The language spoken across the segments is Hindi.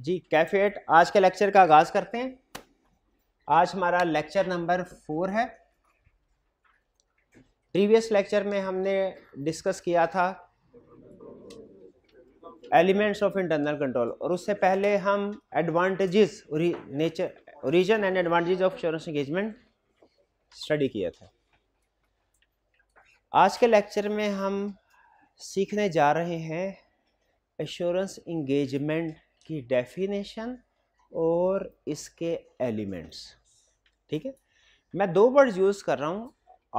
जी कैफेट आज के लेक्चर का आगाज करते हैं आज हमारा लेक्चर नंबर फोर है प्रीवियस लेक्चर में हमने डिस्कस किया था एलिमेंट्स ऑफ इंटरनल कंट्रोल और उससे पहले हम advantages nature origin and advantage of insurance engagement study किया था आज के लेक्चर में हम सीखने जा रहे हैं एश्योरेंस इंगेजमेंट की डेफिनेशन और इसके एलिमेंट्स ठीक है मैं दो वर्ड यूज़ कर रहा हूँ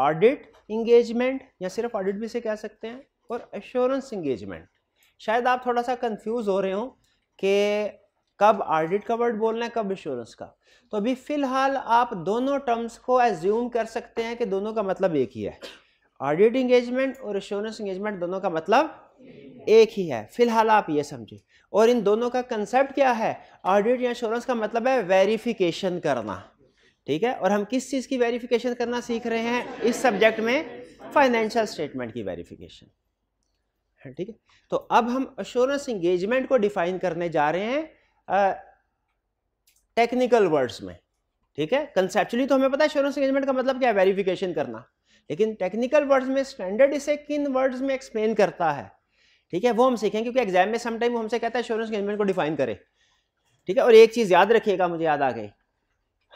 ऑडिट इंगेजमेंट या सिर्फ ऑडिट भी से कह सकते हैं और एश्योरेंस इंगेजमेंट शायद आप थोड़ा सा कंफ्यूज हो रहे हो कि कब ऑडिट का वर्ड बोलना है कब इंश्योरेंस का तो अभी फ़िलहाल आप दोनों टर्म्स को एज्यूम कर सकते हैं कि दोनों का मतलब एक ही है ऑडिट इंगेजमेंट और इंश्योरेंस इंगेजमेंट दोनों का मतलब एक ही है फिलहाल आप ये समझिए और इन दोनों का कंसेप्ट क्या है ऑडिट या इंश्योरेंस का मतलब है वेरिफिकेशन करना ठीक है और हम किस चीज़ की वेरिफिकेशन करना सीख रहे हैं इस सब्जेक्ट में फाइनेंशियल स्टेटमेंट की वेरिफिकेशन ठीक है तो अब हम अश्योरेंस इंगेजमेंट को डिफाइन करने जा रहे हैं टेक्निकल वर्ड्स में ठीक है कंसेप्चुअली तो हमें पता है अश्योरेंस इंगेजमेंट का मतलब क्या है वेरिफिकेशन करना लेकिन टेक्निकल वर्ड्स में स्टैंडर्ड इसे किन वर्ड्स में एक्सप्लेन करता है ठीक है वो हम सीखें क्योंकि एग्जाम में समटाइम हमसे कहता है इंश्योरेंस अरेंजमेंट को डिफाइन करें ठीक है और एक चीज़ याद रखिएगा मुझे याद आ गई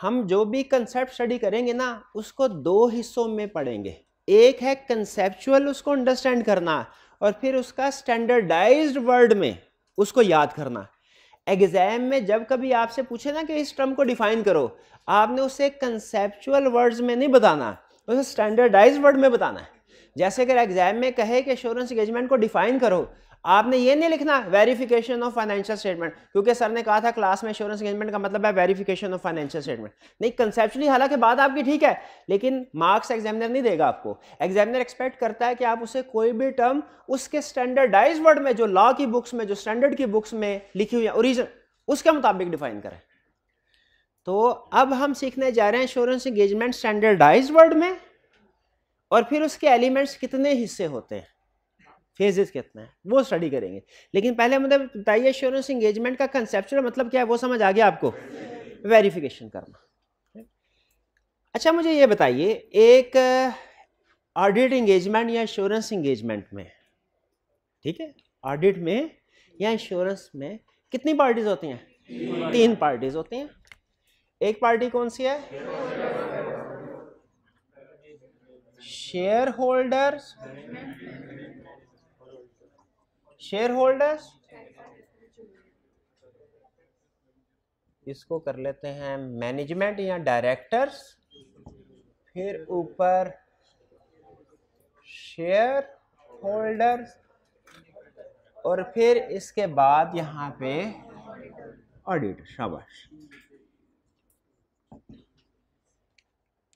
हम जो भी कंसेप्ट स्टडी करेंगे ना उसको दो हिस्सों में पढ़ेंगे एक है कंसेप्चुअल उसको अंडरस्टैंड करना और फिर उसका स्टैंडर्डाइज वर्ड में उसको याद करना एग्जाम में जब कभी आपसे पूछे ना कि इस टर्म को डिफाइन करो आपने उसे कंसेप्चुअल वर्ड्स में नहीं बताना उसे स्टैंडर्डाइज वर्ड में बताना है जैसे अगर एग्जाम में कहे कि एश्योरेंस एंगेजमेंट को डिफाइन करो आपने ये नहीं लिखना वेरिफिकेशन ऑफ फाइनेंशियल स्टेटमेंट क्योंकि सर ने कहा था क्लास में इंश्योरेंस एंगेजमेंट का मतलब है वेरिफिकेशन ऑफ फाइनेंशियल स्टेटमेंट नहीं कंसेप्चुअली हालांकि बात आपकी ठीक है लेकिन मार्क्स एग्जामिनर नहीं देगा आपको एग्जामिनर एक्सपेक्ट करता है कि आप उसे कोई भी टर्म उसके स्टैंडर्डाइज वर्ड में जो लॉ की बुक्स में जो स्टैंडर्ड की बुक्स में लिखी हुई है ओरिजिन उसके मुताबिक डिफाइन करें तो अब हम सीखने जा रहे हैं इंश्योरेंस एंगेजमेंट स्टैंडर्डाइज वर्ड में और फिर उसके एलिमेंट्स कितने हिस्से होते हैं फेजेस कितने हैं वो स्टडी करेंगे लेकिन पहले मतलब बताइए एश्योरेंस इंगेजमेंट का कंसेप्चुअल मतलब क्या है वो समझ आ गया आपको वेरिफिकेशन करना अच्छा मुझे ये बताइए एक ऑडिट uh, इंगेजमेंट या इंश्योरेंस इंगेजमेंट में ठीक है ऑडिट में या इंश्योरेंस में कितनी पार्टीज होती हैं तीन पार्टीज होती हैं एक पार्टी कौन सी है शेयर होल्डर्स शेयर होल्डर्स इसको कर लेते हैं मैनेजमेंट या डायरेक्टर्स फिर ऊपर शेयर होल्डर्स और फिर इसके बाद यहाँ पे ऑडिटर शाबाश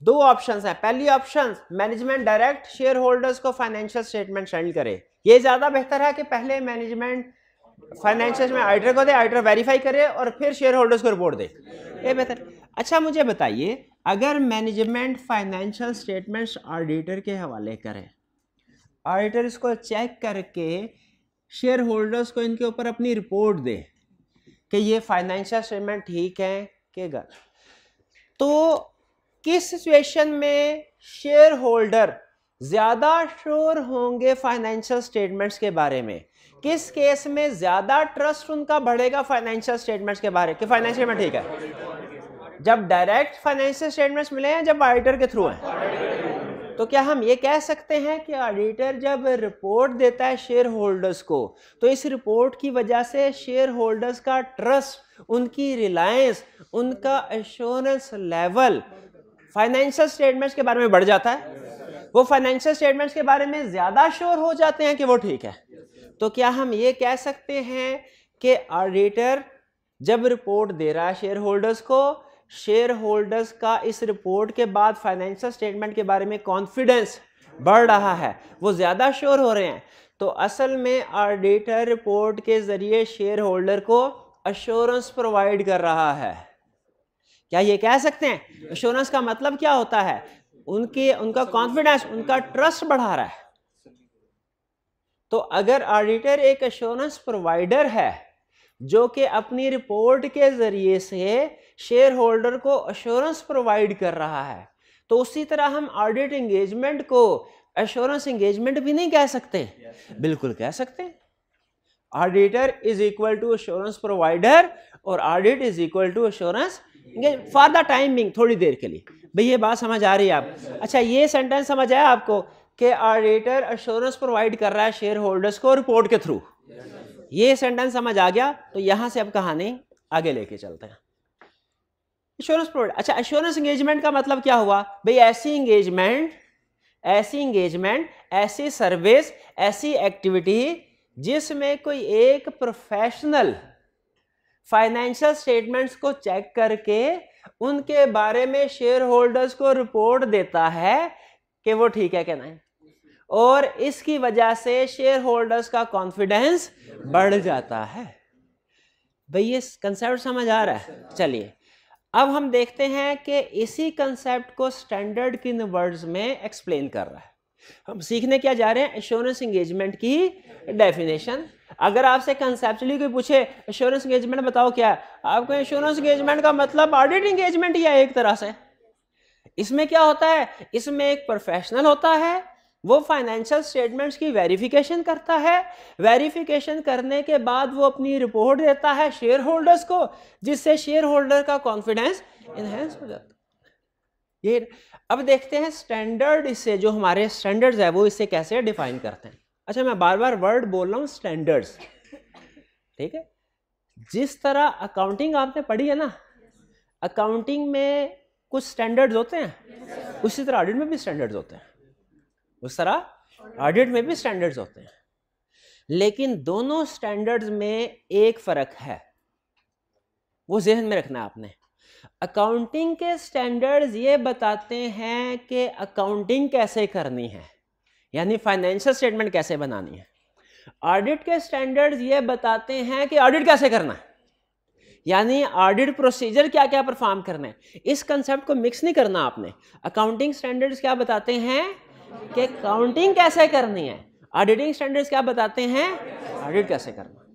दो ऑप्शंस हैं पहली option management direct share holders को फाइनेंशियल स्टेटमेंट सेंड करे ये ज़्यादा बेहतर है कि पहले मैनेजमेंट फाइनेंशियल में आइडर को दे आइडर वेरीफाई करे और फिर शेयर होल्डर्स को रिपोर्ट दे ये बेहतर अच्छा मुझे बताइए अगर मैनेजमेंट फाइनेंशियल स्टेटमेंट्स ऑडिटर के हवाले करें ऑडिटर इसको चेक करके शेयर होल्डर्स को इनके ऊपर अपनी रिपोर्ट दे कि ये फाइनेंशियल स्टेटमेंट ठीक है कि गलत तो किस सिचुएशन में शेयर होल्डर ज़्यादा श्योर होंगे फाइनेंशियल स्टेटमेंट्स के बारे में किस केस में ज़्यादा ट्रस्ट उनका बढ़ेगा फाइनेंशियल स्टेटमेंट्स के बारे में फाइनेंशियल में ठीक है जब डायरेक्ट फाइनेंशियल स्टेटमेंट्स मिले हैं जब ऑडिटर के थ्रू हैं तो क्या हम ये कह सकते हैं कि ऑडिटर जब रिपोर्ट देता है शेयर होल्डर्स को तो इस रिपोर्ट की वजह से शेयर होल्डर्स का ट्रस्ट उनकी रिलायंस उनका एश्योरेंस लेवल फाइनेंशियल स्टेटमेंट्स के बारे में बढ़ जाता है वो फाइनेंशियल स्टेटमेंट्स के बारे में ज़्यादा श्योर हो जाते हैं कि वो ठीक है तो क्या हम ये कह सकते हैं कि ऑडिटर जब रिपोर्ट दे रहा है शेयर होल्डर्स को शेयर होल्डर्स का इस रिपोर्ट के बाद फाइनेंशियल स्टेटमेंट के बारे में कॉन्फिडेंस बढ़ रहा है वो ज़्यादा श्योर हो रहे हैं तो असल में ऑडिटर रिपोर्ट के ज़रिए शेयर होल्डर को अश्योरेंस प्रोवाइड कर रहा है क्या ये कह सकते हैं एश्योरेंस का मतलब क्या होता है उनके उनका कॉन्फिडेंस उनका ट्रस्ट बढ़ा रहा है तो अगर ऑडिटर एक एश्योरेंस प्रोवाइडर है जो कि अपनी रिपोर्ट के ज़रिए से शेयर होल्डर को अश्योरेंस प्रोवाइड कर रहा है तो उसी तरह हम ऑडिट इंगेजमेंट को एश्योरेंस इंगेजमेंट भी नहीं कह सकते बिल्कुल कह सकते auditor is equal to assurance provider और audit is equal to assurance for the timing थोड़ी देर के लिए भाई ये बात समझ आ रही है आप अच्छा ये सेंटेंस समझ आया आपको कि ऑडिटर अश्योरेंस प्रोवाइड कर रहा है शेयर होल्डर्स को रिपोर्ट के थ्रू ये सेंटेंस समझ आ गया तो यहां से अब कहानी आगे लेके चलते हैं अश्योरेंस प्रोवाइड अच्छा अश्योरेंस एंगेजमेंट का मतलब क्या हुआ भाई ऐसी इंगेजमेंट ऐसी इंगेजमेंट ऐसी सर्विस ऐसी एक्टिविटी जिसमें कोई एक प्रोफेशनल फाइनेंशियल स्टेटमेंट्स को चेक करके उनके बारे में शेयर होल्डर्स को रिपोर्ट देता है कि वो ठीक है कि नहीं और इसकी वजह से शेयर होल्डर्स का कॉन्फिडेंस बढ़ जाता है भाई ये कंसेप्ट समझ आ रहा है चलिए अब हम देखते हैं कि इसी कंसेप्ट को स्टैंडर्ड किन वर्ड्स में एक्सप्लेन कर रहा है हम सीखने क्या जा रहे हैं एश्योरेंस एंगेजमेंट की डेफिनेशन अगर आपसे कंसेप्चुअली कोई पूछे एश्योरेंस एंगेजमेंट बताओ क्या आपको एश्योरेंस एंगेजमेंट का मतलब ऑडिट एंगेजमेंट ही है एक तरह से इसमें क्या होता है इसमें एक प्रोफेशनल होता है वो फाइनेंशियल स्टेटमेंट्स की वेरिफिकेशन करता है वेरिफिकेशन करने के बाद वो अपनी रिपोर्ट देता है शेयर होल्डर्स को जिससे शेयर होल्डर का कॉन्फिडेंस इन्हेंस हो जाता है ये अब देखते हैं स्टैंडर्ड इसे जो हमारे स्टैंडर्ड्स है वो इसे कैसे डिफाइन करते हैं अच्छा मैं बार बार वर्ड बोल रहा हूँ स्टैंडर्ड्स ठीक है जिस तरह अकाउंटिंग आपने पढ़ी है ना अकाउंटिंग में कुछ स्टैंडर्ड्स होते हैं उसी तरह ऑडिट में भी स्टैंडर्ड्स होते हैं उस तरह ऑडिट में भी स्टैंडर्ड्स होते हैं लेकिन दोनों स्टैंडर्ड्स में एक फ़र्क है वो जहन में रखना है आपने अकाउंटिंग के स्टैंडर्ड्स ये बताते हैं कि अकाउंटिंग कैसे करनी है यानी फाइनेंशियल स्टेटमेंट कैसे बनानी है ऑडिट के स्टैंडर्ड्स ये बताते हैं कि ऑडिट कैसे करना है यानी ऑडिट प्रोसीजर क्या क्या परफॉर्म करना है इस कंसेप्ट को मिक्स नहीं करना आपने अकाउंटिंग स्टैंडर्ड्स क्या बताते हैं कि काउंटिंग कैसे करनी है ऑडिटिंग स्टैंडर्ड्स क्या बताते हैं ऑडिट कैसे करना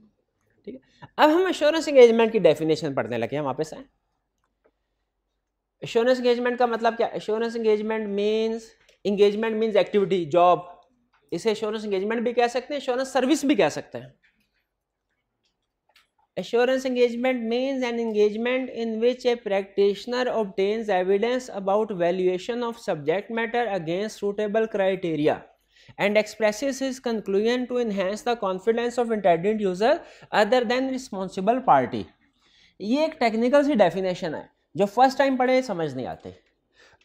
ठीक है अब हम इंश्योरेंस एंगेजमेंट की डेफिनेशन पढ़ने लगे हैं वापस आए एश्योरेंस एंगेजमेंट का मतलब क्या assurance engagement means engagement means activity job इसे एश्योरेंस एंगेजमेंट भी कह सकते हैं एश्योरेंस सर्विस भी कह सकते हैं assurance engagement means an engagement in which a practitioner obtains evidence about valuation of subject matter against suitable criteria and express his conclusion to enhance the confidence of intended user other than responsible party ये एक टेक्निकल सी डेफिनेशन है जो फर्स्ट टाइम पढ़े समझ नहीं आते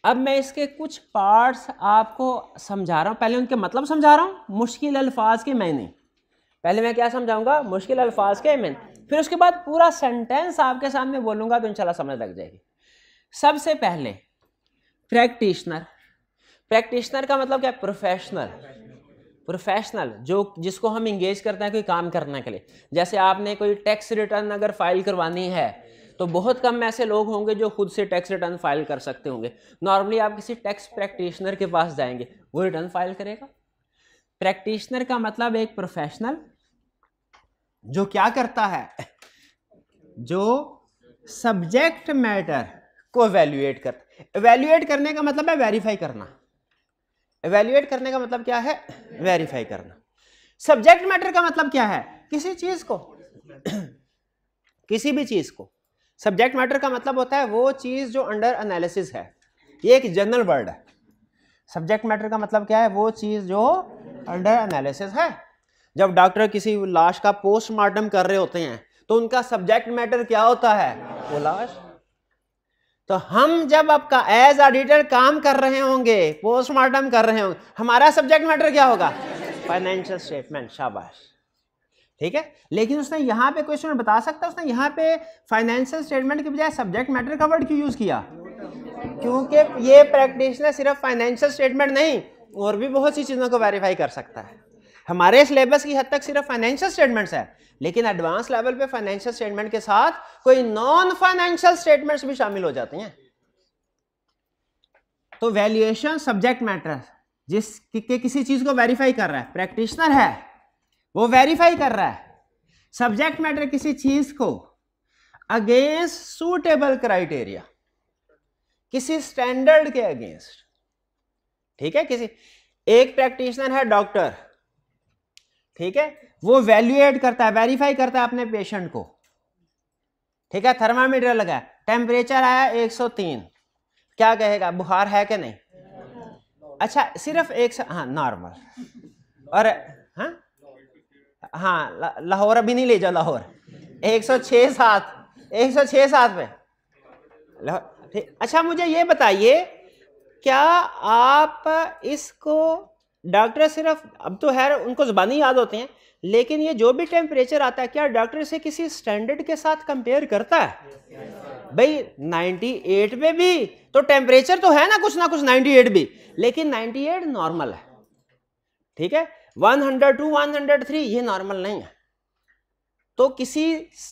अब मैं इसके कुछ पार्ट्स आपको समझा रहा हूँ पहले उनके मतलब समझा रहा हूँ मुश्किल अल्फाज के मैंने पहले मैं क्या समझाऊंगा मुश्किल अल्फाज के मैंने फिर उसके बाद पूरा सेंटेंस आपके सामने बोलूँगा तो इनशाला समझ लग जाएगी सबसे पहले प्रैक्टिशनर प्रैक्टिशनर का मतलब क्या प्रोफेशनल प्रोफेशनल जो जिसको हम इंगेज करते हैं कोई काम करने के लिए जैसे आपने कोई टैक्स रिटर्न अगर फाइल करवानी है तो बहुत कम ऐसे लोग होंगे जो खुद से टैक्स रिटर्न फाइल कर सकते होंगे नॉर्मली आप किसी टैक्स प्रैक्टिशनर के पास जाएंगे वो रिटर्न फाइल करेगा प्रैक्टिशनर का मतलब एक प्रोफेशनल जो क्या करता है जो सब्जेक्ट मैटर को एवेल्युएट कर एवेल्यूएट करने का मतलब है वेरीफाई करना एवेल्यूएट करने का मतलब क्या है वेरीफाई करना सब्जेक्ट मैटर का मतलब क्या है किसी चीज को किसी भी चीज को सब्जेक्ट मैटर का मतलब होता है वो चीज़ जो अंडर एनालिसिस है ये एक जनरल वर्ड है सब्जेक्ट मैटर का मतलब क्या है वो चीज़ जो अंडर एनालिसिस है जब डॉक्टर किसी लाश का पोस्टमार्टम कर रहे होते हैं तो उनका सब्जेक्ट मैटर क्या होता है वो लाश तो हम जब आपका एज ऑडिटर काम कर रहे होंगे पोस्टमार्टम कर रहे होंगे हमारा सब्जेक्ट मैटर क्या होगा फाइनेंशियल स्टेटमेंट शाबाश ठीक है लेकिन उसने यहाँ पे क्वेश्चन बता सकता उसने यहाँ पे फाइनेंशियल स्टेटमेंट के बजाय सब्जेक्ट मैटर का वर्ड क्यों यूज़ किया क्योंकि ये प्रैक्टिशनर सिर्फ फाइनेंशियल स्टेटमेंट नहीं और भी बहुत सी चीज़ों को वेरीफाई कर सकता है हमारे सिलेबस की हद तक सिर्फ फाइनेंशियल स्टेटमेंट्स है लेकिन एडवांस लेवल पे फाइनेंशियल स्टेटमेंट के साथ कोई नॉन फाइनेंशियल स्टेटमेंट्स भी शामिल हो जाती हैं तो वैल्यूएशन सब्जेक्ट मैटर जिस कि, के किसी चीज को वेरीफाई कर रहा है प्रैक्टिशनर है वो वेरीफाई कर रहा है सब्जेक्ट मैटर किसी चीज को अगेंस्ट सूटेबल क्राइटेरिया किसी स्टैंडर्ड के अगेंस्ट ठीक है किसी एक प्रैक्टिशनर है डॉक्टर ठीक है वो वैल्यूएट करता है वेरीफाई करता है अपने पेशेंट को ठीक है थर्मामीटर लगा टेम्परेचर आया 103 क्या कहेगा बुखार है कि नहीं अच्छा सिर्फ एक हाँ नॉर्मल और हाँ लाहौर अभी नहीं ले जाओ लाहौर एक सौ छः सात एक सौ छः सात में अच्छा मुझे ये बताइए क्या आप इसको डॉक्टर सिर्फ अब तो है उनको ज़बानी याद होते हैं लेकिन ये जो भी टेम्परेचर आता है क्या डॉक्टर से किसी स्टैंडर्ड के साथ कंपेयर करता है भाई 98 में भी तो टेम्परेचर तो है ना कुछ ना कुछ 98 भी लेकिन 98 नॉर्मल है ठीक है 102, 103 ये नॉर्मल नहीं है तो किसी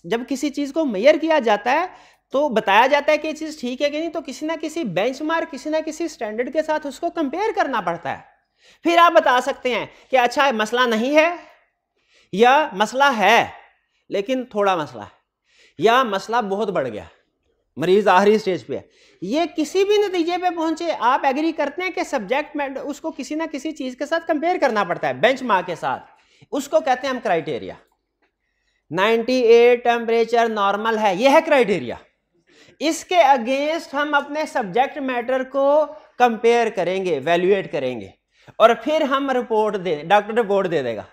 जब किसी चीज़ को मेयर किया जाता है तो बताया जाता है कि ये चीज़ ठीक है कि नहीं तो किसी ना किसी बेंचमार्क किसी ना किसी स्टैंडर्ड के साथ उसको कंपेयर करना पड़ता है फिर आप बता सकते हैं कि अच्छा मसला नहीं है या मसला है लेकिन थोड़ा मसला है या मसला बहुत बढ़ गया मरीज आखिरी स्टेज पे है ये किसी भी नतीजे पे पहुंचे आप एग्री करते हैं कि सब्जेक्ट मैटर उसको किसी ना किसी चीज के साथ कंपेयर करना पड़ता है बेंच के साथ उसको कहते हैं हम क्राइटेरिया 98 टेम्परेचर नॉर्मल है यह है क्राइटेरिया इसके अगेंस्ट हम अपने सब्जेक्ट मैटर को कंपेयर करेंगे वैल्यूएट करेंगे और फिर हम रिपोर्ट दे डॉक्टर रिपोर्ट दे देगा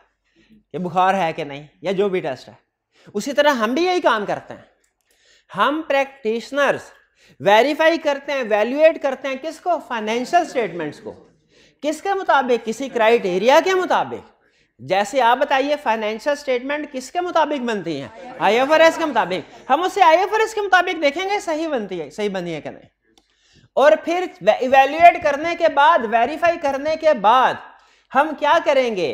कि बुखार है कि नहीं या जो भी टेस्ट है उसी तरह हम भी यही काम करते हैं हम प्रैक्टिशनर्स वेरीफाई करते हैं वैल्यूएट करते हैं किसको फाइनेंशियल स्टेटमेंट्स को किसके मुताबिक किसी क्राइटेरिया के मुताबिक जैसे आप बताइए फाइनेंशियल स्टेटमेंट किसके मुताबिक बनती है आईएफआरएस के मुताबिक हम उसे आईएफआरएस के मुताबिक देखेंगे सही बनती है सही बनी है कि नहीं और फिर इवेल्युएट करने के बाद वेरीफाई करने के बाद हम क्या करेंगे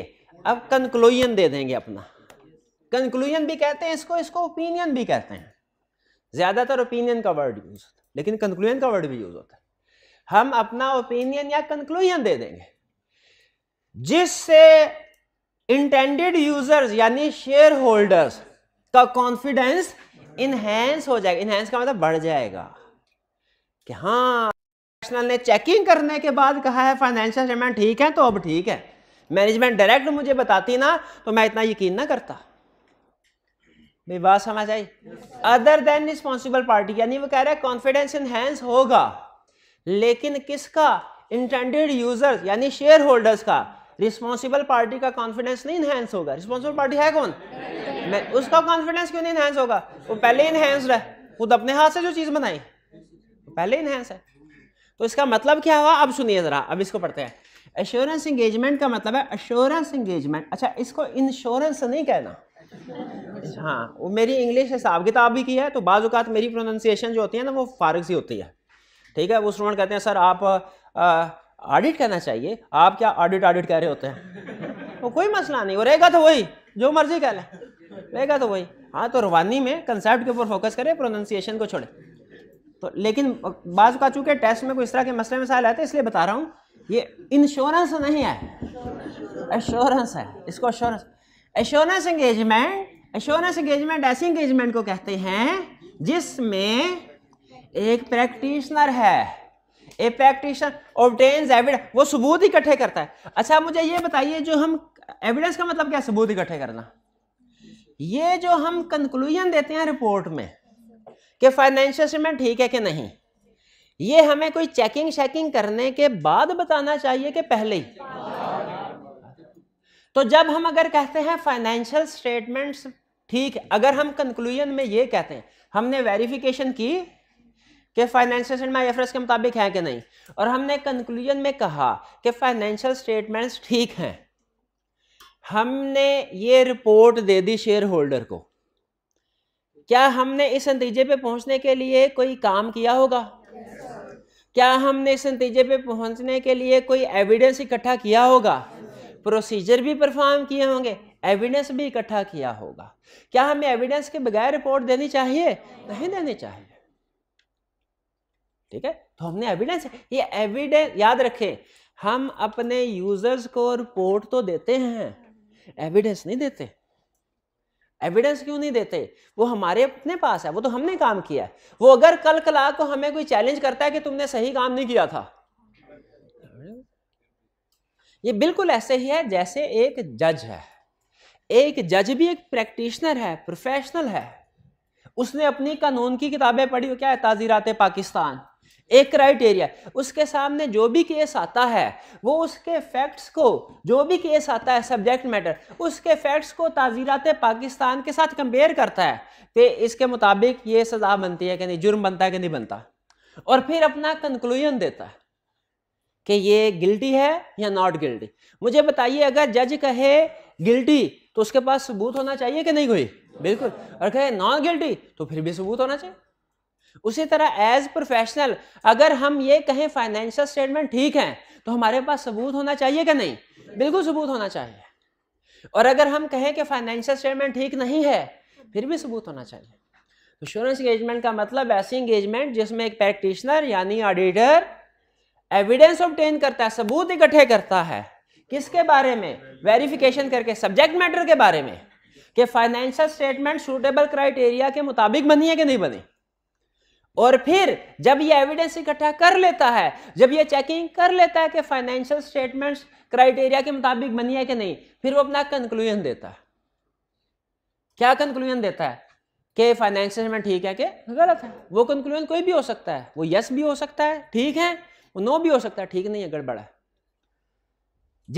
अब कंक्लूजन दे देंगे अपना कंक्लूजन भी कहते हैं इसको इसको ओपिनियन भी कहते हैं ज़्यादातर ओपिनियन का वर्ड यूज होता है लेकिन कंक्लूजन का वर्ड भी यूज होता है हम अपना ओपिनियन या कंक्लूजन दे देंगे जिससे इंटेंडेड यूजर्स यानी शेयर होल्डर्स का कॉन्फिडेंस इनहेंस हो जाएगा इनहेंस का मतलब बढ़ जाएगा कि हाँ ने चेकिंग करने के बाद कहा है फाइनेंशियल स्टेटमेंट ठीक है तो अब ठीक है मैनेजमेंट डायरेक्ट मुझे बताती ना तो मैं इतना यकीन ना करता मेरी बात समझ आई अदर देन रिस्पॉन्सिबल पार्टी यानी वो कह रहा है कॉन्फिडेंस इनहेंस होगा लेकिन किसका इंटेंडेड यूजर्स यानी शेयर होल्डर्स का रिस्पॉन्सिबल पार्टी का कॉन्फिडेंस नहीं इनहेंस होगा रिस्पॉन्सिबल पार्टी है कौन मैं उसका कॉन्फिडेंस क्यों नहीं इनहेंस होगा वो पहले इनहेंस है खुद अपने हाथ से जो चीज बनाई पहले इनहेंस है तो इसका मतलब क्या हुआ अब सुनिए जरा अब इसको पढ़ते हैं एश्योरेंस एंगेजमेंट का मतलब है एश्योरेंस एंगेजमेंट अच्छा इसको इंश्योरेंस नहीं कहना हाँ वो मेरी इंग्लिश हिसाब किताब भी की है तो बाज़ात मेरी प्रोनाउंसिएशन जो होती है ना वो फारग सी होती है ठीक है वो स्टूडेंट कहते हैं सर आप ऑडिट करना चाहिए आप क्या ऑडिट ऑडिट कह रहे होते हैं वो कोई मसला नहीं वो रहेगा तो वही जो मर्जी कह लें रहेगा तो वही हाँ तो रवानी में कंसेप्ट के ऊपर फोकस करें प्रोनाउंसिएशन को छोड़े तो लेकिन बाज का चूँकि टेस्ट में कोई इस तरह के मसले मसाइल आते हैं इसलिए बता रहा हूँ ये इंश्योरेंस नहीं है एश्योरेंस है इसको assurance assurance engagement assurance engagement ऐसी एंगेजमेंट को कहते हैं जिसमें एक प्रैक्टिशनर है ए प्रैक्टिशनर ऑब्टेन्स एविडेंस वो सबूत इकट्ठे करता है अच्छा मुझे ये बताइए जो हम एविडेंस का मतलब क्या सबूत इकट्ठे करना ये जो हम कंक्लूजन देते हैं रिपोर्ट में कि फाइनेंशियल स्टेटमेंट ठीक है कि नहीं ये हमें कोई चेकिंग शेकिंग करने के बाद बताना चाहिए कि पहले ही तो जब हम अगर कहते हैं फाइनेंशियल स्टेटमेंट्स ठीक अगर हम कंक्लूजन में ये कहते हैं हमने वेरिफिकेशन की कि फाइनेंशियल स्टेटमेंट के मुताबिक है कि नहीं और हमने कंक्लूजन में कहा कि फाइनेंशियल स्टेटमेंट्स ठीक हैं हमने ये रिपोर्ट दे दी शेयर होल्डर को क्या हमने इस नतीजे पे पहुंचने के लिए कोई काम किया होगा yes, क्या हमने इस नतीजे पे पहुंचने के लिए कोई एविडेंस इकट्ठा किया होगा yes, प्रोसीजर भी परफॉर्म किए होंगे एविडेंस भी इकट्ठा किया होगा क्या हमें एविडेंस के बगैर रिपोर्ट देनी चाहिए नहीं देनी चाहिए ठीक है तो हमने एविडेंस ये एविडेंस याद रखें हम अपने यूजर्स को रिपोर्ट तो देते हैं एविडेंस नहीं देते एविडेंस क्यों नहीं देते वो हमारे अपने पास है वो तो हमने काम किया है वो अगर कल कला को हमें कोई चैलेंज करता है कि तुमने सही काम नहीं किया था ये बिल्कुल ऐसे ही है जैसे एक जज है एक जज भी एक प्रैक्टिशनर है प्रोफेशनल है उसने अपनी कानून की किताबें पढ़ी क्या है ताजीरात पाकिस्तान एक क्राइटेरिया उसके सामने जो भी केस आता है वो उसके फैक्ट्स को जो भी केस आता है सब्जेक्ट मैटर उसके फैक्ट्स को ताजीरात पाकिस्तान के साथ कंपेयर करता है कि इसके मुताबिक ये सज़ा बनती है कि नहीं जुर्म बनता है कि नहीं बनता और फिर अपना कंक्लूजन देता है कि ये गिल्टी है या नॉट गिल्टी मुझे बताइए अगर जज कहे गिल्टी तो उसके पास सबूत होना चाहिए कि नहीं कोई बिल्कुल और कहे नॉन गिल्टी तो फिर भी सबूत होना चाहिए उसी तरह एज प्रोफेशनल अगर हम ये कहें फाइनेंशियल स्टेटमेंट ठीक है तो हमारे पास सबूत होना चाहिए कि नहीं बिल्कुल सबूत होना चाहिए और अगर हम कहें कि फाइनेंशियल स्टेटमेंट ठीक नहीं है फिर भी सबूत होना चाहिए इंश्योरेंस तो एंगेजमेंट का मतलब ऐसी एंगेजमेंट जिसमें एक प्रैक्टिशनर यानी ऑडिटर एविडेंस ऑब्टेन करता है सबूत इकट्ठे करता है किसके बारे में वेरिफिकेशन करके सब्जेक्ट मैटर के बारे में कि फाइनेंशियल स्टेटमेंट सूटेबल क्राइटेरिया के मुताबिक बनी है कि नहीं बनी और फिर जब ये एविडेंस इकट्ठा कर लेता है जब ये चेकिंग कर लेता है कि फाइनेंशियल स्टेटमेंट्स क्राइटेरिया के मुताबिक बनी है कि नहीं फिर वो अपना कंक्लूजन देता है क्या कंक्लूजन देता है कि फाइनेंशियल स्टेटमेंट ठीक है कि गलत है वो कंक्लूजन कोई भी हो सकता है वो यस भी हो सकता है ठीक है वो नो भी हो सकता है ठीक नहीं है गड़बड़ है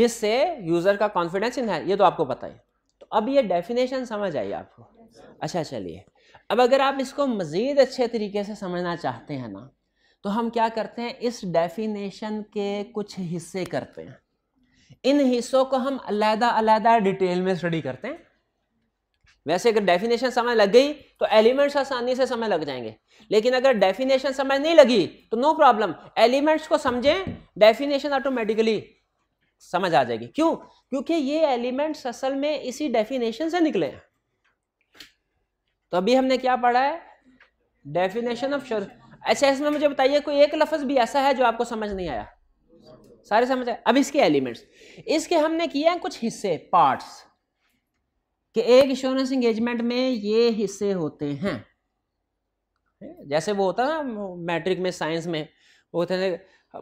जिससे यूजर का कॉन्फिडेंस इन है ये तो आपको पता है तो अब ये डेफिनेशन समझ आई आपको अच्छा चलिए अब अगर आप इसको मज़ीद अच्छे तरीके से समझना चाहते हैं ना तो हम क्या करते हैं इस डेफिनेशन के कुछ हिस्से करते हैं इन हिस्सों को हम अलहदा अलहदा डिटेल में स्टडी करते हैं वैसे अगर डेफिनेशन समय लग गई तो एलिमेंट्स आसानी से समय लग जाएंगे लेकिन अगर डेफिनेशन समय नहीं लगी तो नो प्रॉब्लम एलिमेंट्स को समझें डेफिनेशन ऑटोमेटिकली समझ आ जाएगी क्यों क्योंकि ये एलिमेंट्स असल में इसी डेफिनेशन से निकले हैं तो अभी हमने क्या पढ़ा है डेफिनेशन ऑफ श्योर अच्छा इसमें मुझे बताइए कोई एक लफ्ज भी ऐसा है जो आपको समझ नहीं आया सारे समझ आए अब इसके एलिमेंट्स इसके हमने किए हैं कुछ हिस्से पार्ट्स कि एक इंश्योरेंस एंगेजमेंट में ये हिस्से होते हैं जैसे वो होता है ना मैट्रिक में साइंस में वो होते हैं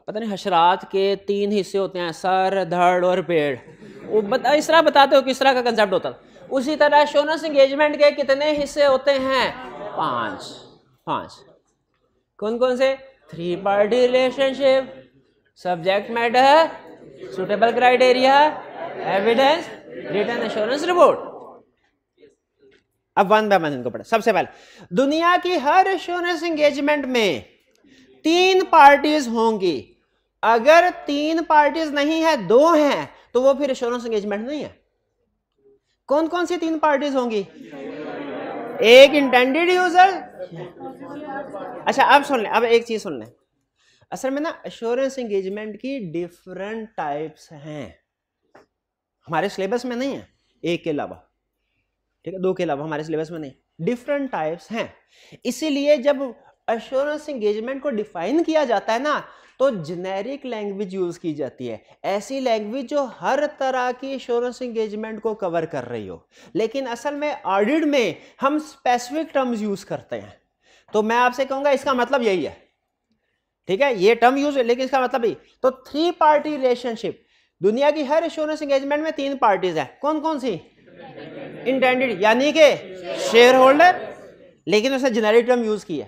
पता नहीं हशरात के तीन हिस्से होते हैं सर धड़ और पेड़ वो बता इस तरह बताते हो किस तरह का कंसेप्ट होता था उसी तरह इंश्योरेंस एंगेजमेंट के कितने हिस्से होते हैं पांच पांच कौन कौन से three party relationship subject matter suitable criteria evidence return insurance report अब वन बाय वन इनको पढ़े सबसे पहले दुनिया की हर एश्योरेंस एंगेजमेंट में तीन पार्टीज होंगी अगर तीन पार्टीज नहीं है दो हैं तो वो फिर एश्योरेंस एंगेजमेंट नहीं है कौन कौन सी तीन पार्टीज होंगी एक इंटेंडेड यूजर अच्छा अब सुन लें अब एक चीज सुन लें असल में ना एश्योरेंस एंगेजमेंट की डिफरेंट टाइप्स हैं हमारे सिलेबस में नहीं है एक के अलावा ठीक है दो के अलावा हमारे सिलेबस में नहीं डिफरेंट टाइप्स हैं इसीलिए जब एश्योरेंस एंगेजमेंट को डिफाइन किया जाता है ना तो जेनेरिक लैंग्वेज यूज की जाती है ऐसी लैंग्वेज जो हर तरह की एश्योरेंस एंगेजमेंट को कवर कर रही हो लेकिन असल में ऑडिट में हम स्पेसिफिक टर्म्स यूज करते हैं तो मैं आपसे कहूंगा इसका मतलब यही है ठीक है ये टर्म यूज लेकिन इसका मतलब ही तो थ्री पार्टी रिलेशनशिप दुनिया की हर एश्योरेंस एंगेजमेंट में तीन पार्टीज है कौन कौन सी इंटेंडेड यानी कि शेयर होल्डर लेकिन उसने जनरिक टर्म यूज किया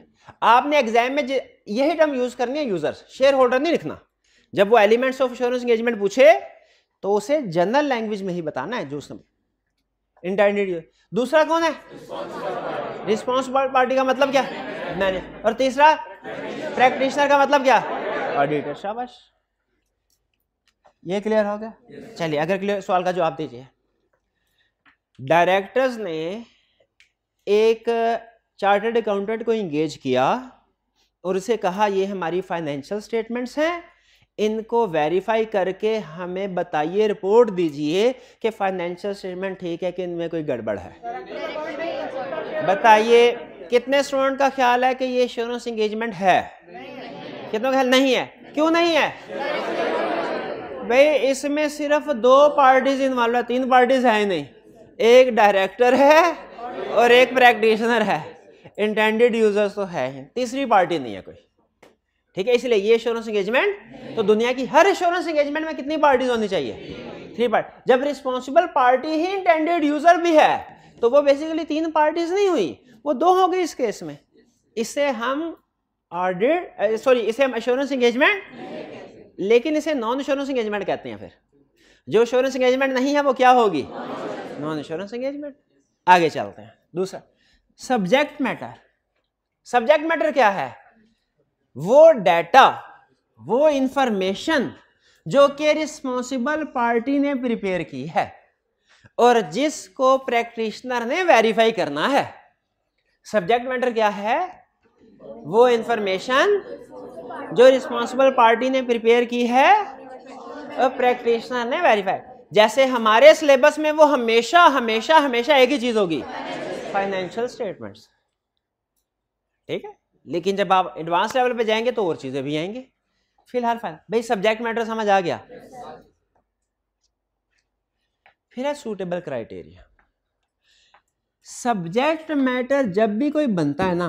आपने एग्जाम में यही टर्म यूज करनी है यूजर्स शेयर होल्डर नहीं लिखना जब वो एलिमेंट्स ऑफ इंश्योरेंस एंगेजमेंट पूछे तो उसे जनरल लैंग्वेज में ही बताना है जो उसने इंटेंडेड दूसरा कौन है रिस्पॉन्सिबल पार्टी का मतलब क्या मैंने और तीसरा प्रैक्टिशनर का मतलब क्या ऑडिटर शाबाश ये क्लियर हो गया चलिए अगर क्लियर सवाल का जवाब दीजिए डायरेक्टर्स ने एक चार्टर्ड अकाउंटेंट को इंगेज किया और उसे कहा ये हमारी फाइनेंशियल स्टेटमेंट्स हैं इनको वेरीफाई करके हमें बताइए रिपोर्ट दीजिए कि फाइनेंशियल स्टेटमेंट ठीक है कि इनमें कोई गड़बड़ है बताइए कितने स्टूडेंट का ख्याल है कि ये इंश्योरेंस इंगेजमेंट है कितने का ख्याल नहीं है क्यों नहीं है भाई इसमें सिर्फ दो पार्टीज इन्वॉल्व है तीन पार्टीज है नहीं एक डायरेक्टर है और एक प्रैक्टिशनर है इंटेंडेड यूजर्स तो है ही तीसरी पार्टी नहीं है कोई ठीक है इसलिए ये इश्योरेंस एंगेजमेंट तो दुनिया की हर इश्योरेंस एंगेजमेंट में कितनी पार्टीज होनी चाहिए थ्री पार्टी जब रिस्पॉन्सिबल पार्टी ही इंटेंडेड यूजर भी है तो वो बेसिकली तीन पार्टीज नहीं हुई वो दो हो गई इस केस में इसे हम ऑर्डर सॉरी इसे हम एश्योरेंस एंगेजमेंट लेकिन इसे नॉन एश्योरेंस एंगेजमेंट कहते हैं फिर जो एश्योरेंस एंगेजमेंट नहीं है वो क्या होगी नॉन इंश्योरेंस एंगेजमेंट आगे चलते हैं दूसरा सब्जेक्ट मैटर सब्जेक्ट मैटर क्या है वो डाटा वो इंफॉर्मेशन जो कि रिस्पॉन्सिबल पार्टी ने प्रिपेयर की है और जिसको प्रैक्टिशनर ने वेरीफाई करना है सब्जेक्ट मैटर क्या है वो इंफॉर्मेशन जो रिस्पॉन्सिबल पार्टी ने प्रिपेयर की है और प्रैक्टिशनर ने वेरीफाई जैसे हमारे सिलेबस में वो हमेशा हमेशा हमेशा एक ही चीज होगी फाइनेंशियल स्टेटमेंट्स ठीक है लेकिन जब आप एडवांस लेवल पे जाएंगे तो और चीजें भी आएंगी फिलहाल फाइन भाई सब्जेक्ट मैटर समझ आ गया फिर है सूटेबल क्राइटेरिया सब्जेक्ट मैटर जब भी कोई बनता है ना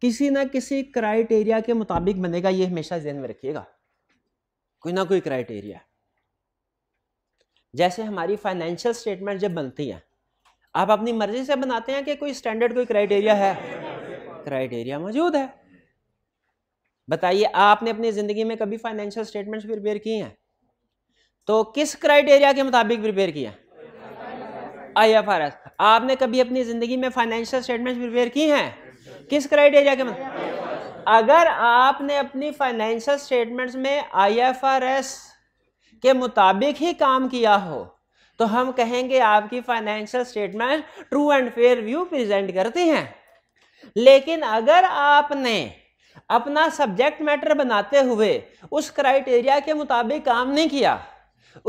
किसी ना किसी क्राइटेरिया के मुताबिक बनेगा ये हमेशा जहन में रखिएगा कोई ना कोई क्राइटेरिया जैसे हमारी फाइनेंशियल स्टेटमेंट जब बनती है आप अपनी मर्जी से बनाते हैं कि कोई स्टैंडर्ड कोई क्राइटेरिया है क्राइटेरिया मौजूद है बताइए आपने अपनी जिंदगी में कभी फाइनेंशियल स्टेटमेंट्स प्रिपेयर किए हैं तो किस क्राइटेरिया के मुताबिक प्रिपेयर किया आई एफ आर एस आपने कभी अपनी जिंदगी में फाइनेंशियल स्टेटमेंट्स प्रिपेयर की हैं किस क्राइटेरिया के मुताबिक अगर आपने अपनी फाइनेंशियल स्टेटमेंट्स में आई एफ आर एस के मुताबिक ही काम किया हो तो हम कहेंगे आपकी financial statement true and fair view present करती हैं लेकिन अगर आपने अपना सब्जेक्ट मैटर बनाते हुए उस क्राइटेरिया के मुताबिक काम नहीं किया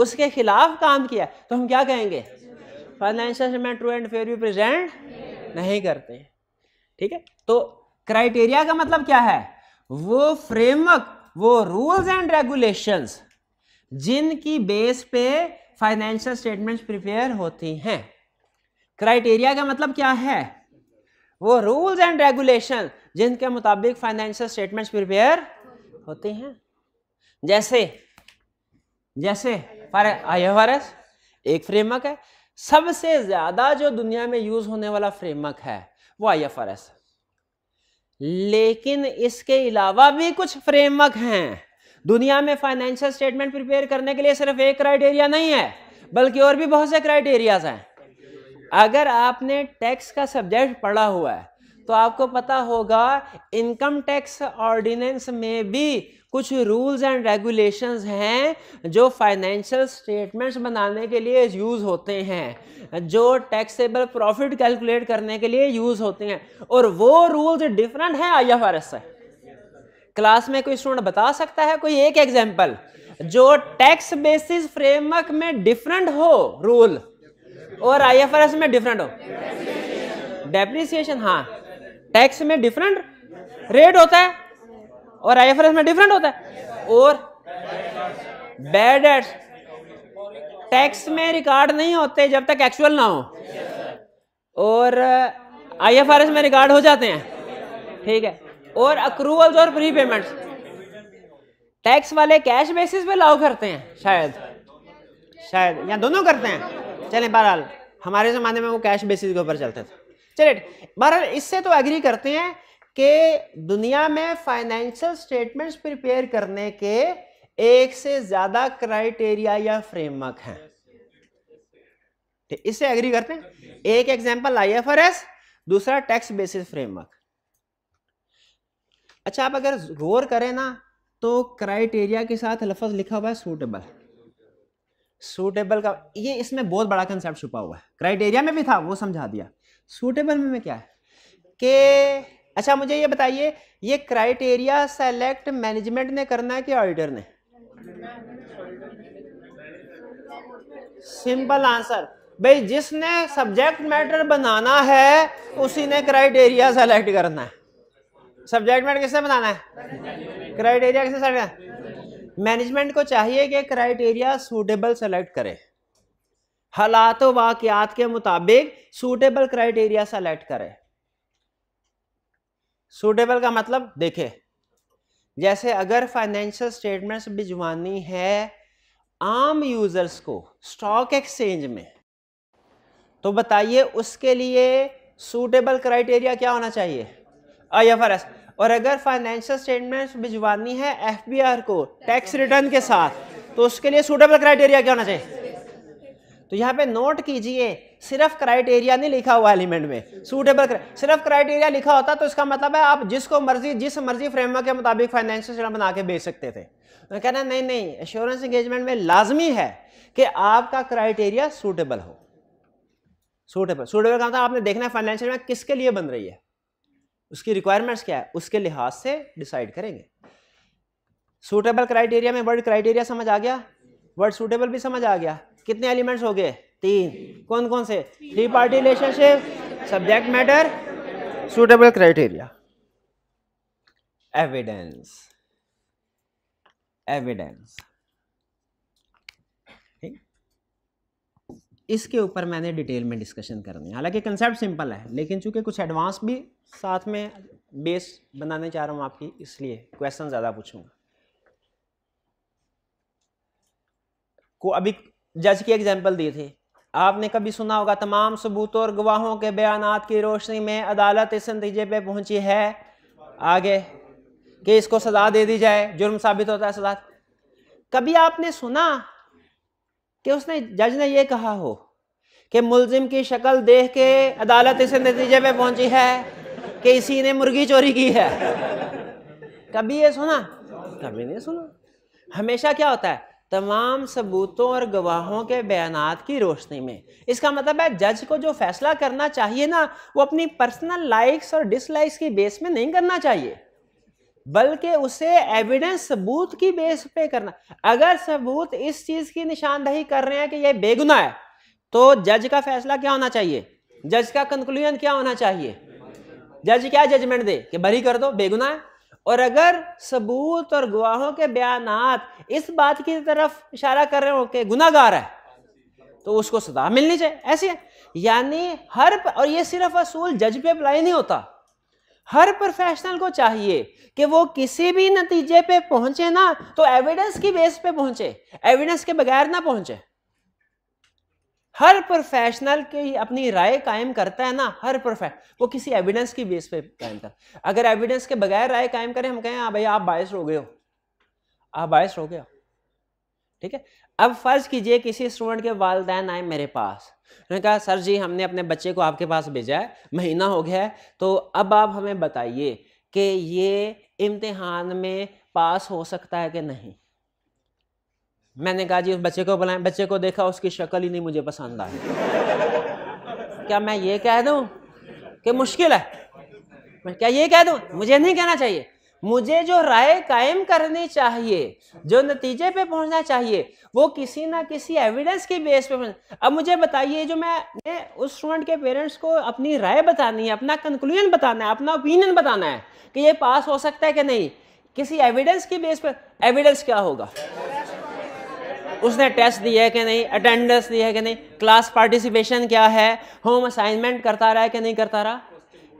उसके खिलाफ काम किया तो हम क्या कहेंगे financial statement true and fair view present नहीं करते ठीक है तो क्राइटेरिया का मतलब क्या है वो फ्रेमवर्क वो रूल्स एंड रेगुलेशंस जिनकी बेस पे फाइनेंशियल स्टेटमेंट्स प्रिपेयर होती हैं क्राइटेरिया का मतलब क्या है वो रूल्स एंड रेगुलेशन जिनके मुताबिक फाइनेंशियल स्टेटमेंट्स प्रिपेयर होती हैं जैसे जैसे फॉर आई एफ एक फ्रेमवर्क है सबसे ज्यादा जो दुनिया में यूज होने वाला फ्रेमवर्क है वो आई एफ आर एस लेकिन इसके अलावा भी कुछ फ्रेमवर्क हैं दुनिया में फाइनेंशियल स्टेटमेंट प्रिपेयर करने के लिए सिर्फ एक क्राइटेरिया नहीं है बल्कि और भी बहुत से क्राइटेरियाज हैं अगर आपने टैक्स का सब्जेक्ट पढ़ा हुआ है तो आपको पता होगा इनकम टैक्स ऑर्डिनेंस में भी कुछ रूल्स एंड रेगुलेशंस हैं जो फाइनेंशियल स्टेटमेंट्स बनाने के लिए यूज़ होते हैं जो टैक्सेबल प्रॉफिट कैलकुलेट करने के लिए यूज़ होते हैं और वो रूल्स डिफरेंट हैं आई एफ आर एस से क्लास में कोई स्टूडेंट बता सकता है कोई एक एग्जाम्पल जो टैक्स बेसिस फ्रेमवर्क में डिफरेंट हो रूल और आईएफआरएस में डिफरेंट हो डेप्रिसिएशन हाँ टैक्स में डिफरेंट रेट होता है और आईएफआरएस में डिफरेंट होता है और बैड एड टैक्स में रिकॉर्ड नहीं होते जब तक एक्चुअल ना हो और आईएफआरएस में रिकॉर्ड हो जाते हैं ठीक है और अक्रूवल्स और प्री पेमेंट टैक्स वाले कैश बेसिस पे लाओ करते हैं शायद शायद या दोनों करते हैं चले बहरहाल हमारे ज़माने में वो कैश बेसिस के ऊपर चलते थे चले बहरहाल इससे तो एग्री करते हैं कि दुनिया में फाइनेंशियल स्टेटमेंट्स प्रिपेयर करने के एक से ज़्यादा क्राइटेरिया या फ्रेमवर्क हैं तो इससे एग्री करते हैं एक example I F R S दूसरा टैक्स बेसिस फ्रेमवर्क अच्छा आप अगर गौर करें ना तो क्राइटेरिया के साथ लफज लिखा हुआ है सूटेबल सूटेबल का ये इसमें बहुत बड़ा कंसेप्ट छुपा हुआ है क्राइटेरिया में भी था वो समझा दिया सूटेबल में, में क्या है कि अच्छा मुझे ये बताइए ये क्राइटेरिया सेलेक्ट मैनेजमेंट ने करना है कि ऑडिटर ने सिंपल आंसर भाई जिसने सब्जेक्ट मैटर बनाना है उसी ने क्राइटेरिया सेलेक्ट करना है सब्जेक्ट मैटर किससे बनाना है क्राइटेरिया किससे सेलेक्ट मैनेजमेंट को चाहिए कि क्राइटेरिया सूटेबल सेलेक्ट करे हालात वाकयात के मुताबिक सूटेबल क्राइटेरिया सेलेक्ट करे सूटेबल का मतलब देखे जैसे अगर फाइनेंशियल स्टेटमेंट्स भिजवानी है आम यूजर्स को स्टॉक एक्सचेंज में तो बताइए उसके लिए सूटेबल क्राइटेरिया क्या होना चाहिए आई एफ आर एस और अगर फाइनेंशियल स्टेटमेंट्स भिजवानी है एफ को टैक्स रिटर्न के साथ तो उसके लिए सूटेबल क्राइटेरिया क्या होना चाहिए तो यहाँ पे नोट कीजिए सिर्फ क्राइटेरिया नहीं लिखा हुआ एलिमेंट में सूटेबल सिर्फ क्राइटेरिया लिखा होता तो इसका मतलब है आप जिसको मर्जी जिस मर्जी फ्रेमवर्क के मुताबिक फाइनेंशियल स्टेटमेंट बना के बेच सकते थे तो कहना नहीं नहीं एश्योरेंस एंगेजमेंट में लाजमी है कि आपका क्राइटेरिया सूटेबल हो सूटेबल सूटेबल कहा था आपने देखना है फाइनेंशियल में किसके लिए बन रही है उसकी रिक्वायरमेंट्स क्या है उसके लिहाज से डिसाइड करेंगे सूटेबल क्राइटेरिया में वर्ड क्राइटेरिया समझ आ गया वर्ड सूटेबल भी समझ आ गया कितने एलिमेंट्स हो गए तीन कौन कौन से three party relationship subject matter suitable criteria evidence evidence इसके ऊपर मैंने डिटेल में डिस्कशन करनी है हालांकि कंसेप्ट सिंपल है लेकिन चूंकि कुछ एडवांस भी साथ में बेस बनाने चाह रहा हूँ आपकी इसलिए क्वेश्चन ज़्यादा पूछूंगा को अभी जज की एग्जांपल दी थी आपने कभी सुना होगा तमाम सबूतों और गवाहों के बयान की रोशनी में अदालत इस नतीजे पर पहुंची है आगे कि इसको सजा दे दी जाए जुर्म साबित होता है सजा कभी आपने सुना कि उसने जज ने यह कहा हो कि मुलजिम की शक्ल देख के अदालत इस नतीजे पे पहुंची है कि इसी ने मुर्गी चोरी की है कभी ये सुना कभी नहीं सुना हमेशा क्या होता है तमाम सबूतों और गवाहों के बयानात की रोशनी में इसका मतलब है जज को जो फैसला करना चाहिए ना वो अपनी पर्सनल लाइक्स और डिसलाइक्स की बेस में नहीं करना चाहिए बल्कि उसे एविडेंस सबूत की बेस पे करना अगर सबूत इस चीज की निशानदही कर रहे हैं कि यह बेगुना है तो जज का फैसला क्या होना चाहिए जज का कंक्लूजन क्या होना चाहिए जज क्या जजमेंट दे कि बरी कर दो बेगुना है और अगर सबूत और गवाहों के बयान इस बात की तरफ इशारा कर रहे हो कि गुनागार है तो उसको सजा मिलनी चाहिए ऐसे यानी हर और ये सिर्फ असूल जज पे अप्लाई नहीं होता हर प्रोफेशनल को चाहिए कि वो किसी भी नतीजे पे पहुंचे ना तो एविडेंस की बेस पे पहुंचे एविडेंस के बगैर ना पहुंचे हर प्रोफेशनल की अपनी राय कायम करता है ना हर प्रोफेशन वो किसी एविडेंस की बेस पे कायम कर अगर एविडेंस के बगैर राय कायम करें हम कहें हाँ भाई आप बायस हो गए हो आप बायस हो गए हो ठीक है अब फर्ज कीजिए किसी स्टूडेंट के वालदेन आए मेरे पास उन्होंने कहा सर जी हमने अपने बच्चे को आपके पास भेजा है महीना हो गया है तो अब आप हमें बताइए कि ये इम्तिहान में पास हो सकता है कि नहीं मैंने कहा जी उस बच्चे को बुलाएं बच्चे को देखा उसकी शक्ल ही नहीं मुझे पसंद आई क्या मैं ये कह दूं कि मुश्किल है मैं क्या ये कह दूं मुझे नहीं कहना चाहिए मुझे जो राय कायम करनी चाहिए जो नतीजे पे पहुंचना चाहिए वो किसी ना किसी एविडेंस के बेस पे पहुंच अब मुझे बताइए जो मैं उस स्टूडेंट के पेरेंट्स को अपनी राय बतानी है अपना कंक्लूजन बताना है अपना ओपिनियन बताना है कि ये पास हो सकता है कि नहीं किसी एविडेंस के बेस पर एविडेंस क्या होगा उसने टेस्ट दिया है कि नहीं अटेंडेंस दिया है कि नहीं क्लास पार्टिसिपेशन क्या है होम असाइनमेंट करता रहा है कि नहीं करता रहा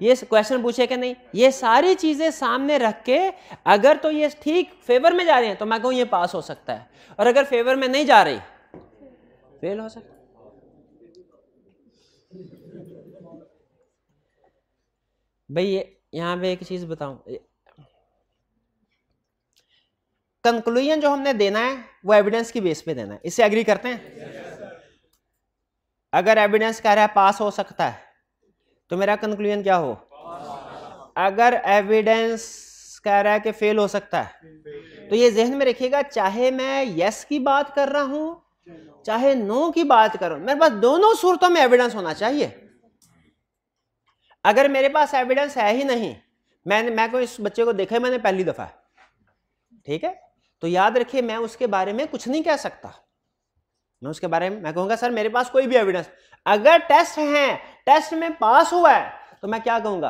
ये क्वेश्चन पूछे कि नहीं ये सारी चीज़ें सामने रख के अगर तो ये ठीक फेवर में जा रही हैं तो मैं कहूँ ये पास हो सकता है और अगर फेवर में नहीं जा रही फेल हो सकता भाई ये यहाँ पे एक चीज़ बताऊँ कंक्लूजन जो हमने देना है वो एविडेंस की बेस पे देना है इससे एग्री करते हैं yes, अगर एविडेंस कह रहा है पास हो सकता है तो मेरा कंक्लूजन क्या हो अगर एविडेंस कह रहा है कि फेल हो सकता है तो ये जहन में रखिएगा चाहे मैं यस की बात कर रहा हूं चाहे नो की बात कर रहा हूं मेरे पास दोनों सूरतों में एविडेंस होना चाहिए अगर मेरे पास एविडेंस है ही नहीं मैंने मैं को इस बच्चे को देखा मैंने पहली दफा ठीक है तो याद रखिए मैं उसके बारे में कुछ नहीं कह सकता मैं उसके बारे में मैं कहूंगा सर मेरे पास कोई भी एविडेंस अगर टेस्ट हैं टेस्ट में पास हुआ है तो मैं क्या कहूंगा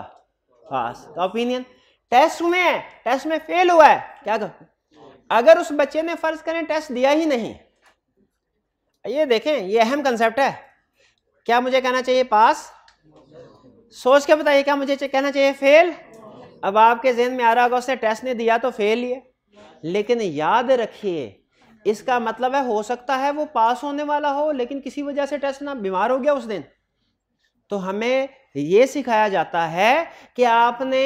पास का ओपिनियन टेस्ट हुए हैं टेस्ट में फेल हुआ है क्या कहूँ अगर उस बच्चे ने फर्ज करें टेस्ट दिया ही नहीं ये देखें ये अहम कंसेप्ट है क्या मुझे कहना चाहिए पास सोच के बताइए क्या मुझे कहना चाहिए फेल अब आपके जहन में आ रहा होगा उसने टेस्ट नहीं दिया तो फेल ही है लेकिन याद रखिए इसका मतलब है हो सकता है वो पास होने वाला हो लेकिन किसी वजह से टेस्ट ना बीमार हो गया उस दिन तो हमें ये सिखाया जाता है कि आपने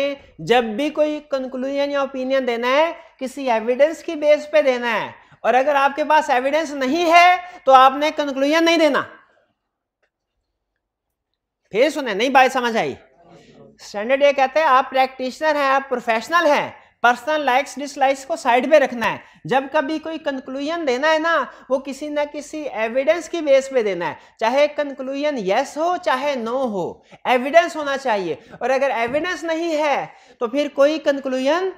जब भी कोई कंक्लूजन या ओपिनियन देना है किसी एविडेंस की बेस पे देना है और अगर आपके पास एविडेंस नहीं है तो आपने कंक्लूजन नहीं देना फिर सुने नहीं बात समझ आई स्टैंडर्ड ये कहते हैं आप प्रैक्टिशनर हैं आप प्रोफेशनल हैं पर्सनल लाइक्स डिसलाइक्स को साइड पे रखना है जब कभी कोई कंक्लूजन देना है ना वो किसी ना किसी एविडेंस की बेस पे देना है चाहे कंक्लूजन यस हो चाहे नो हो एविडेंस होना चाहिए और अगर एविडेंस नहीं है तो फिर कोई कंक्लूजन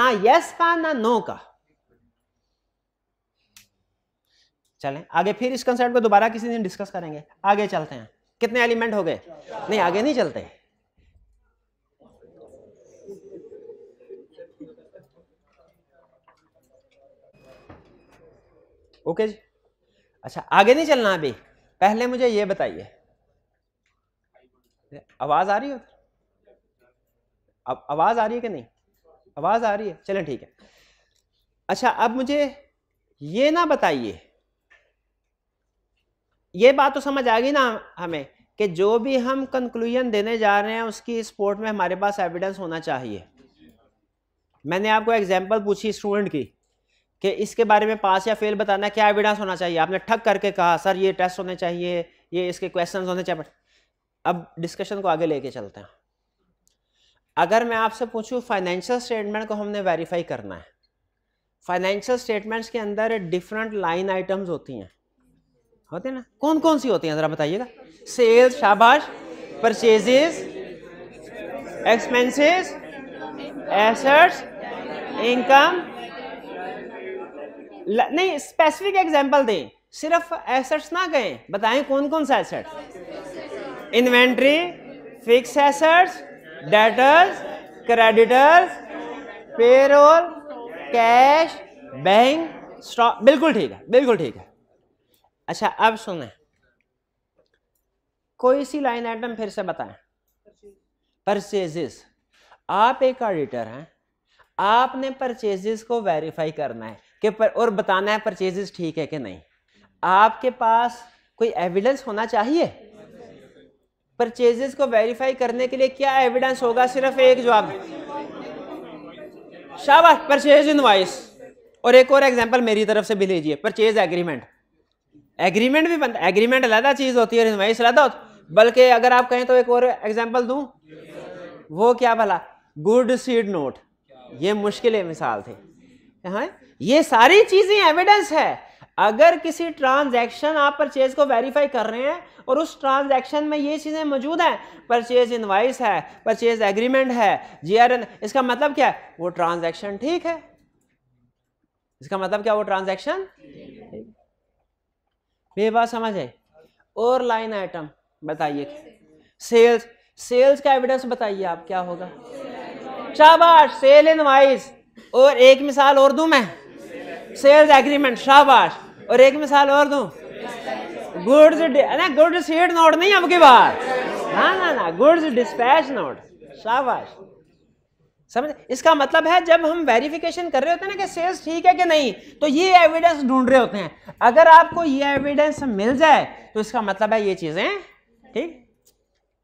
ना यस का ना नो का चलें आगे फिर इस कंसेप्ट को दोबारा किसी दिन डिस्कस करेंगे आगे चलते हैं कितने एलिमेंट हो गए नहीं आगे नहीं चलते ओके जी अच्छा आगे नहीं चलना अभी पहले मुझे ये बताइए आवाज़ आ रही है अब आवाज़ आ रही है कि नहीं आवाज़ आ रही है चलें ठीक है अच्छा अब मुझे ये ना बताइए ये बात तो समझ आ गई ना हमें कि जो भी हम कंक्लूजन देने जा रहे हैं उसकी स्पोर्ट में हमारे पास एविडेंस होना चाहिए मैंने आपको एग्जांपल पूछी स्टूडेंट की कि इसके बारे में पास या फेल बताना क्या एविडेंस होना चाहिए आपने ठग करके कहा सर ये टेस्ट होने चाहिए ये इसके क्वेश्चन होने चाहिए अब डिस्कशन को आगे लेके चलते हैं अगर मैं आपसे पूछूं फाइनेंशियल स्टेटमेंट को हमने वेरीफाई करना है फाइनेंशियल स्टेटमेंट्स के अंदर डिफरेंट लाइन आइटम्स होती हैं होते हैं ना कौन कौन सी होती हैं ज़रा बताइएगा सेल्स शाबाश परचेजेस एक्सपेंसेस एसेट्स इनकम नहीं स्पेसिफिक एग्जाम्पल दें सिर्फ एसेट्स ना कहें बताएं कौन कौन सा assets inventory fix assets debtors creditors payroll cash bank stock बिल्कुल ठीक है बिल्कुल ठीक है अच्छा अब सुने कोई सी लाइन आइटम फिर से बताएं परचेजेस आप एक ऑडिटर हैं आपने परचेजेस को वेरीफाई करना है कि पर और बताना है परचेजेस ठीक है कि नहीं आपके पास कोई एविडेंस होना चाहिए परचेजेस को वेरीफाई करने के लिए क्या एविडेंस होगा सिर्फ एक जवाब शाबाश परचेज इनवाइस और एक और एग्जांपल मेरी तरफ से भी लीजिए परचेज एग्रीमेंट एग्रीमेंट भी बनता एग्रीमेंट अलहदा चीज़ होती है और इनवाइस अलहदा होती बल्कि अगर आप कहें तो एक और एग्जाम्पल दू वो क्या भला गुड सीड नोट ये मुश्किल मिसाल थी हाँ? ये सारी चीजें एविडेंस है अगर किसी ट्रांजैक्शन आप परचेज को वेरीफाई कर रहे हैं और उस ट्रांजैक्शन में ये चीज़ें मौजूद हैं परचेज इनवाइस है परचेज एग्रीमेंट है जीआरएन इसका मतलब क्या है वो ट्रांजैक्शन ठीक है इसका मतलब क्या वो ट्रांजैक्शन ये बात समझ है और लाइन आइटम बताइए सेल्स सेल्स का एविडेंस बताइए आप क्या होगा शाबाश सेल इनवाइस और एक मिसाल और दूं मैं सेल्स एग्रीमेंट शाबाश और एक मिसाल और दूं गुड्स ना गुड्स सीड नोट नहीं अब की बात ना ना ना गुड्स डिस्पैच नोट शाबाश समझ इसका मतलब है जब हम वेरिफिकेशन कर रहे होते हैं ना कि सेल्स ठीक है कि नहीं तो ये एविडेंस ढूंढ रहे होते हैं अगर आपको ये एविडेंस मिल जाए तो इसका मतलब है ये चीजें ठीक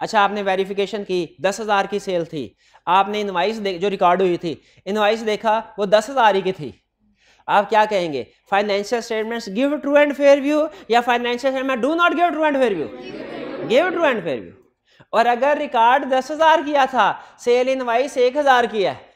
अच्छा आपने वेरिफिकेशन की दस हजार की सेल थी आपने इन्वाइस जो रिकॉर्ड हुई थी इन्वाइस देखा वो दस हज़ार ही की थी आप क्या कहेंगे financial statements give true and fair view या financial statement do not give true and fair view give true and fair view और अगर रिकॉर्ड दस हज़ार किया था सेल इनवाइस एक हज़ार किया है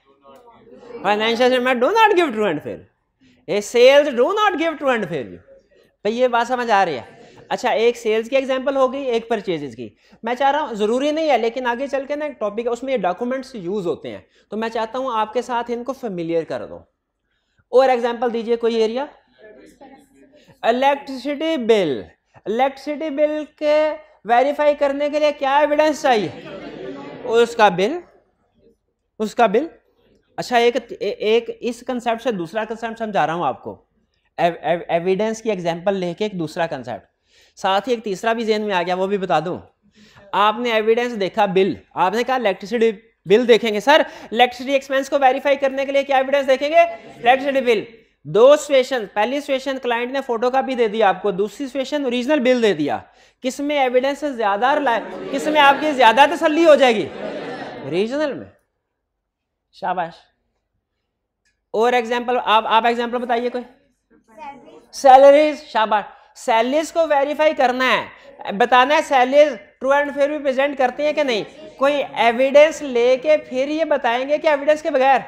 financial statement do not give true and fair a sales do not give true and fair view भाई ये बात समझ आ रही है अच्छा एक सेल्स की एग्जाम्पल हो गई एक परचेजेज की मैं चाह रहा हूँ ज़रूरी नहीं है लेकिन आगे चल के ना एक टॉपिक है उसमें ये डॉक्यूमेंट्स यूज़ होते हैं तो मैं चाहता हूँ आपके साथ इनको फेमिलियर कर दो और एग्जाम्पल दीजिए कोई area electricity bill electricity bill के वेरीफाई करने के लिए क्या एविडेंस चाहिए उसका बिल उसका बिल अच्छा एक एक इस कंसेप्ट से दूसरा कंसेप्ट समझा रहा हूँ आपको एविडेंस की एग्जांपल लेके एक दूसरा कंसेप्ट साथ ही एक तीसरा भी जेन में आ गया वो भी बता दूं आपने एविडेंस देखा बिल आपने कहा इलेक्ट्रिसिटी बिल देखेंगे सर इलेक्ट्रिसिटी एक्सपेंस को वेरीफाई करने के लिए क्या एविडेंस देखेंगे इलेक्ट्रिसिटी बिल दो सिचुएशन पहली स्वेशन क्लाइंट ने फोटो कापी दे दी आपको दूसरी स्वेशन ओरिजिनल बिल दे दिया किस में एविडेंस ज्यादा किस में आपकी ज्यादा तसली हो जाएगी रीजनल में शाबाश और एग्जाम्पल आप आप एग्जाम्पल बताइए कोई सैलरीज शाबाश सैलेज को वेरीफाई करना है बताना है सैलरीज ट्रू एंड फेयर भी प्रेजेंट करते हैं कि नहीं कोई एविडेंस लेके फिर ये बताएंगे कि एविडेंस के बगैर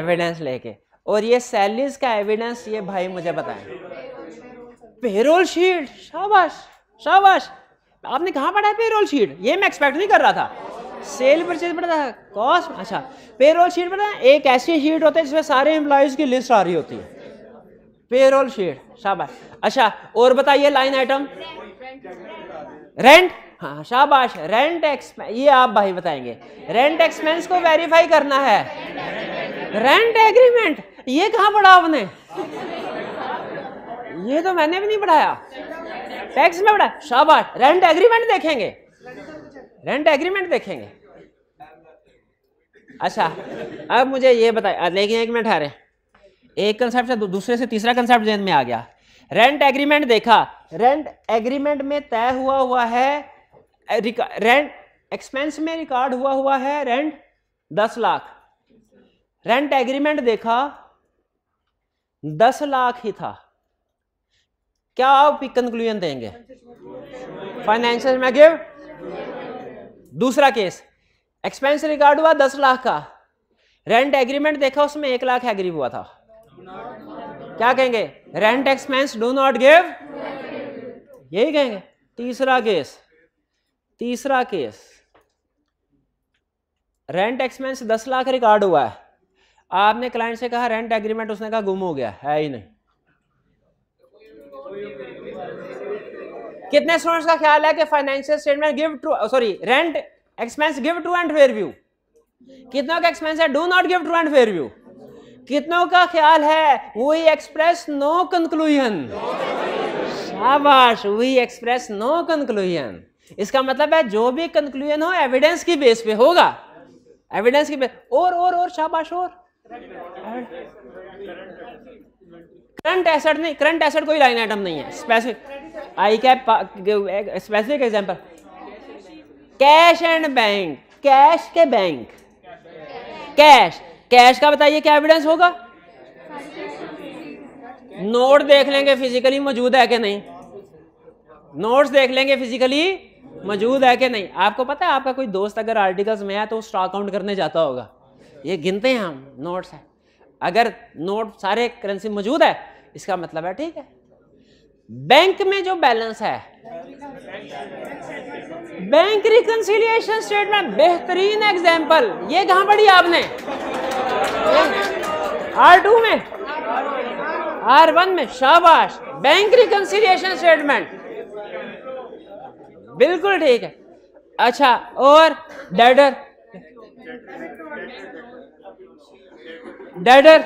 एविडेंस लेके और ये सैलरीज का एविडेंस ये भाई मुझे बताएं पेरोल शीट शाबाश शाबाश आपने कहाँ पढ़ा है पेरोल शीट ये मैं एक्सपेक्ट नहीं कर रहा था सेल परचेज पढ़ा था कॉस्ट अच्छा पेरोल शीट पढ़ा एक ऐसी शीट होती है जिसमें सारे एम्प्लॉयज़ की लिस्ट आ रही होती है पेरोल शेड शाबाश अच्छा और बताइए लाइन आइटम रेंट हाँ शाबाश रेंट एक्सपेंस ये आप भाई बताएंगे रेंट एक्सपेंस को वेरीफाई करना है रेंट एग्रीमेंट ये कहाँ पढ़ा आपने ये तो मैंने भी नहीं पढ़ाया टैक्स में पढ़ा शाबाश रेंट एग्रीमेंट देखेंगे रेंट एग्रीमेंट देखेंगे अच्छा अब मुझे ये बताया लेकिन एक मिनट ठहरे एक कंसेप्ट से दूसरे से तीसरा कंसेप्ट जेन में आ गया रेंट एग्रीमेंट देखा रेंट एग्रीमेंट में तय हुआ हुआ है रेंट एक्सपेंस में रिकॉर्ड हुआ हुआ है रेंट दस लाख रेंट एग्रीमेंट देखा दस लाख ही था क्या आप कंक्लूजन देंगे फाइनेंशियल में गिव दूसरा केस एक्सपेंस रिकॉर्ड हुआ दस लाख का रेंट एग्रीमेंट देखा उसमें एक लाख एग्री हुआ था क्या कहेंगे rent expense do not give यही कहेंगे तीसरा केस तीसरा केस रेंट एक्सपेंस दस लाख रिकॉर्ड हुआ है आपने क्लाइंट से कहा रेंट एग्रीमेंट उसने कहा गुम हो गया है ही नहीं कितने स्टूडेंट्स का ख्याल है कि financial statement give true sorry rent expense give true and fair view कितनों का एक्सपेंस है do not give true and fair view कितनों का ख्याल है वी एक्सप्रेस नो कंक्लूजन शाबाश वी एक्सप्रेस नो कंक्लूजन इसका मतलब है जो भी कंक्लूजन हो एविडेंस की बेस पे होगा एविडेंस की बेस और और और शाबाश और करंट एसेट नहीं करंट एसेट कोई लाइन आइटम नहीं है specific ICAP specific example cash and bank cash के बैंक कैश कैश का बताइए क्या एविडेंस होगा नोट देख लेंगे फिजिकली मौजूद है कि नहीं नोट्स देख लेंगे फिजिकली मौजूद है कि नहीं आपको पता है आपका कोई दोस्त अगर आर्टिकल्स में है तो स्टॉक काउंट करने जाता होगा ये गिनते हैं हम नोट्स है अगर नोट सारे करेंसी मौजूद है इसका मतलब है ठीक है बैंक में जो बैलेंस है बैंक रिकंसिलियेशन स्टेटमेंट बेहतरीन एग्जाम्पल ये कहां पढ़ी आपने आर टू में आर वन में शाबाश बैंक रिकंसिलियेशन स्टेटमेंट बिल्कुल ठीक है अच्छा और डेडर डेडर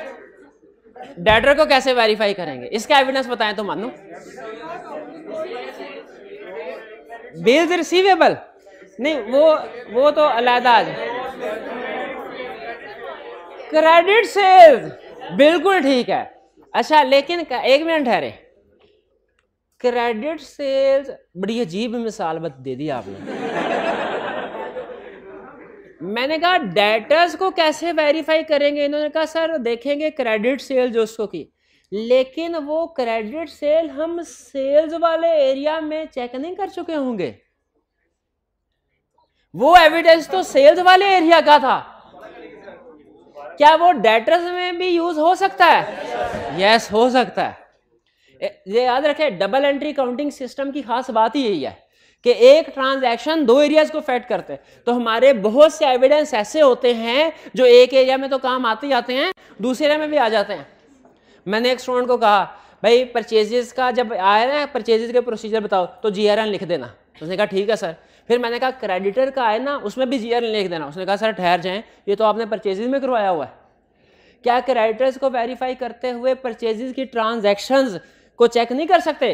डेटर को कैसे वेरीफाई करेंगे इसका एविडेंस बताएं तो मानो बिल्स रिसीवेबल नहीं वो वो तो अलहदा क्रेडिट सेल्स बिल्कुल ठीक है अच्छा लेकिन एक मिनट ठहरे क्रेडिट सेल्स बड़ी अजीब मिसाल बत दे दी आपने मैंने कहा डेटर्स को कैसे वेरीफाई करेंगे इन्होंने कहा सर देखेंगे क्रेडिट सेल जो उसको की लेकिन वो क्रेडिट सेल हम सेल्स वाले एरिया में चेक नहीं कर चुके होंगे वो एविडेंस तो सेल्स वाले एरिया का था क्या वो डेटर्स में भी यूज हो सकता है यस yes, हो सकता है ये याद रखे डबल एंट्री काउंटिंग सिस्टम की खास बात ही यही है कि एक ट्रांजैक्शन दो एरियाज को फेट करते हैं तो हमारे बहुत से एविडेंस ऐसे होते हैं जो एक एरिया में तो काम आते ही आते हैं दूसरे एरिया में भी आ जाते हैं मैंने एक स्टूडेंट को कहा भाई परचेजेस का जब आया ना परचेजेस के प्रोसीजर बताओ तो जी लिख देना उसने कहा ठीक है सर फिर मैंने कहा क्रेडिटर का आए ना उसमें भी जी लिख देना उसने कहा सर ठहर जाए ये तो आपने परचेजेज में करवाया हुआ है क्या क्रेडिटर्स को वेरीफाई करते हुए परचेजेज की ट्रांजैक्शंस को चेक नहीं कर सकते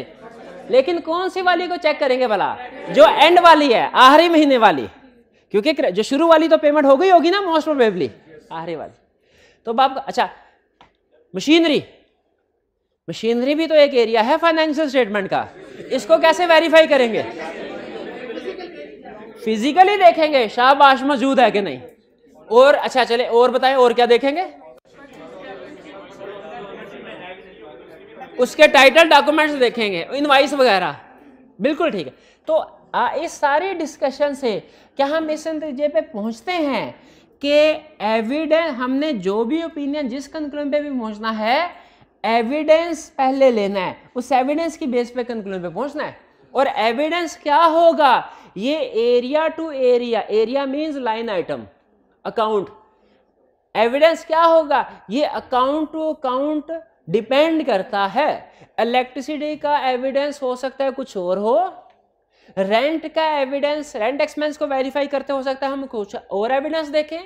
लेकिन कौन सी वाली को चेक करेंगे भला जो एंड वाली है आखिरी महीने वाली क्योंकि जो शुरू वाली तो पेमेंट हो गई होगी ना मोस्ट प्रोबेबली आखिरी वाली तो बाप अच्छा मशीनरी मशीनरी भी तो एक एरिया है फाइनेंशियल स्टेटमेंट का इसको कैसे वेरीफाई करेंगे फिजिकली देखेंगे शाबाश मौजूद है कि नहीं और अच्छा चले और बताएं और क्या देखेंगे उसके टाइटल डॉक्यूमेंट्स देखेंगे इनवाइस वगैरह बिल्कुल ठीक है तो आ, इस सारी डिस्कशन से क्या हम इस नतीजे पे पहुंचते हैं कि एविडेंस हमने जो भी ओपिनियन जिस कंक्लूजन पे भी पहुंचना है एविडेंस पहले लेना है उस एविडेंस की बेस पे कंक्लूजन पे पहुंचना है और एविडेंस क्या होगा ये area two area area means line item account evidence क्या होगा ये अकाउंट टू अकाउंट डिपेंड करता है इलेक्ट्रिसिटी का एविडेंस हो सकता है कुछ और हो रेंट का एविडेंस रेंट एक्सपेंस को वेरीफाई करते हो सकता है हम कुछ और एविडेंस देखें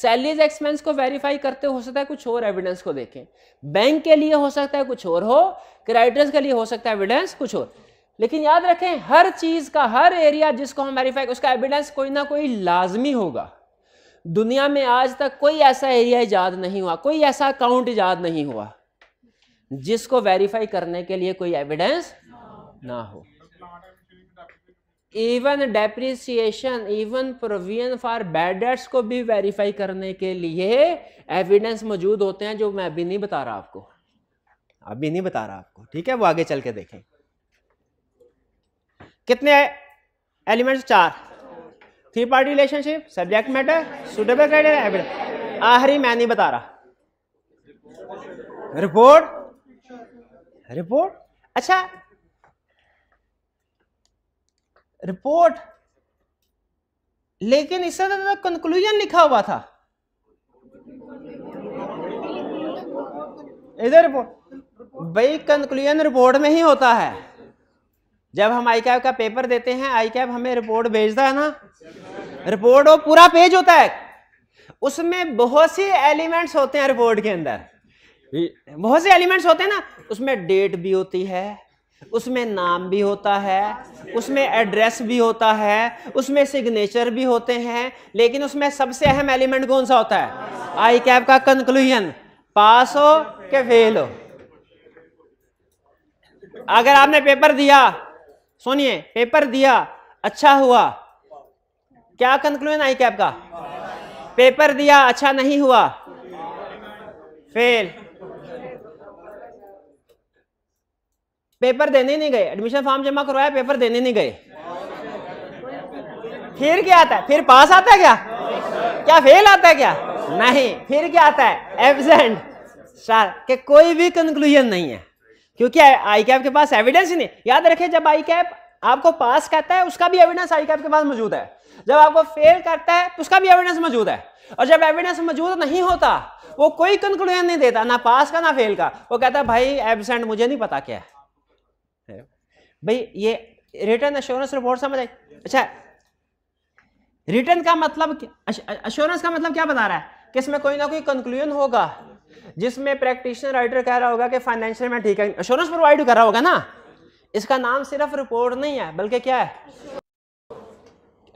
सैलरीज एक्सपेंस को वेरीफाई करते हो सकता है कुछ और एविडेंस को देखें बैंक के लिए हो सकता है कुछ और हो क्रेडिटर्स के लिए हो सकता है एविडेंस कुछ और लेकिन याद रखें हर चीज का हर एरिया जिसको हम वेरीफाई उसका एविडेंस कोई ना कोई लाजमी होगा दुनिया में आज तक कोई ऐसा एरिया ईजाद नहीं हुआ कोई ऐसा अकाउंट याद नहीं हुआ जिसको वेरीफाई करने के लिए कोई एविडेंस ना हो even depreciation even provision for bad debts को भी वेरीफाई करने के लिए एविडेंस मौजूद होते हैं जो मैं अभी नहीं बता रहा आपको अभी नहीं बता रहा आपको ठीक है वो आगे चल के देखें कितने एलिमेंट्स चार three party relationship subject matter suitable criteria evidence आखिरी मैं नहीं बता रहा रिपोर्ट रिपोर्ट अच्छा रिपोर्ट लेकिन इससे तो कंक्लूजन तो लिखा हुआ था इधर रिपोर्ट भाई कंक्लूजन रिपोर्ट में ही होता है जब हम आई कैब का पेपर देते हैं आई कैब हमें रिपोर्ट भेजता है ना रिपोर्ट वो पूरा पेज होता है उसमें बहुत सी एलिमेंट्स होते हैं रिपोर्ट के अंदर बहुत से एलिमेंट्स होते हैं ना उसमें डेट भी होती है उसमें नाम भी होता है उसमें एड्रेस भी होता है उसमें सिग्नेचर भी होते हैं लेकिन उसमें सबसे अहम एलिमेंट कौन सा होता है आई कैब का कंक्लूजन पास हो के फेल हो अगर आपने पेपर दिया सुनिए पेपर दिया अच्छा हुआ क्या कंक्लूजन आई कैब का पेपर दिया अच्छा नहीं हुआ फेल पेपर देने नहीं गए एडमिशन फॉर्म जमा करवाया पेपर देने नहीं गए फिर क्या आता है फिर पास आता है क्या क्या फेल आता है क्या नहीं फिर क्या आता है एबसेंट सर के कोई भी कंक्लूजन नहीं है क्योंकि आई कैप के पास एविडेंस ही नहीं याद रखें जब आई कैप आपको पास करता है उसका भी एविडेंस आई कैप के पास मौजूद है जब आपको फेल करता है तो उसका भी एविडेंस मौजूद है और जब एविडेंस मौजूद नहीं होता वो कोई कंक्लूजन नहीं देता ना पास का ना फेल का वो कहता है भाई एबसेंट मुझे नहीं पता क्या है भाई ये रिटर्न अश्योरेंस रिपोर्ट समझ आई अच्छा रिटर्न का मतलब अश्योरेंस का मतलब क्या बता रहा है कि इसमें कोई ना कोई कंक्लूजन होगा जिसमें प्रैक्टिशनर राइटर कह रहा होगा कि फाइनेंशियल में ठीक है अश्योरेंस प्रोवाइड कर रहा होगा ना इसका नाम सिर्फ रिपोर्ट नहीं है बल्कि क्या है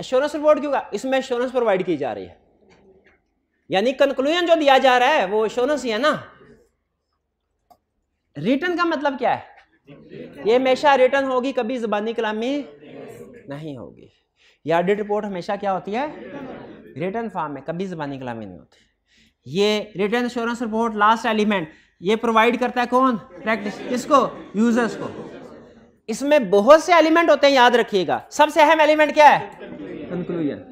अश्योरेंस रिपोर्ट क्यों इसमें एश्योरेंस प्रोवाइड की जा रही है यानी कंक्लूजन जो दिया जा रहा है वो अश्योरेंस ही है ना रिटर्न का मतलब क्या है ये हमेशा रिटर्न होगी कभी जबानी कलामी नहीं होगी ये ऑडिट रिपोर्ट हमेशा क्या होती है रिटर्न फॉर्म में कभी जबानी कलामी नहीं होती ये return insurance report last element ये प्रोवाइड करता है कौन प्रैक्टिस किसको यूजर्स को इसमें बहुत से एलिमेंट होते हैं याद रखिएगा सबसे अहम एलिमेंट क्या है कंक्लूजन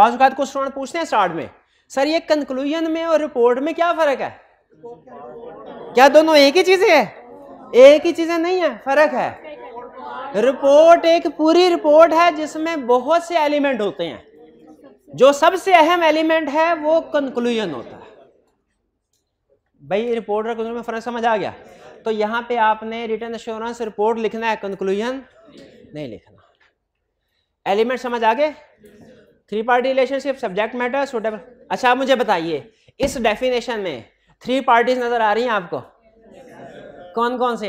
बाजुकात को स्टूडेंट पूछते हैं स्टार्ट में सर ये कंक्लूजन में और रिपोर्ट में क्या फर्क है क्या दोनों एक ही चीजें हैं एक ही चीजें नहीं है फर्क है रिपोर्ट एक पूरी रिपोर्ट है जिसमें बहुत से एलिमेंट होते हैं जो सबसे अहम एलिमेंट है वो कंक्लूजन होता है भाई रिपोर्ट और कंक्लूजन में फर्क समझ आ गया तो यहां पे आपने रिटर्न एश्योरेंस रिपोर्ट लिखना है कंक्लूजन नहीं लिखना एलिमेंट समझ आ गए three party relationship subject matter suitable अच्छा आप मुझे बताइए इस डेफिनेशन में थ्री पार्टीज नजर आ रही हैं आपको कौन कौन से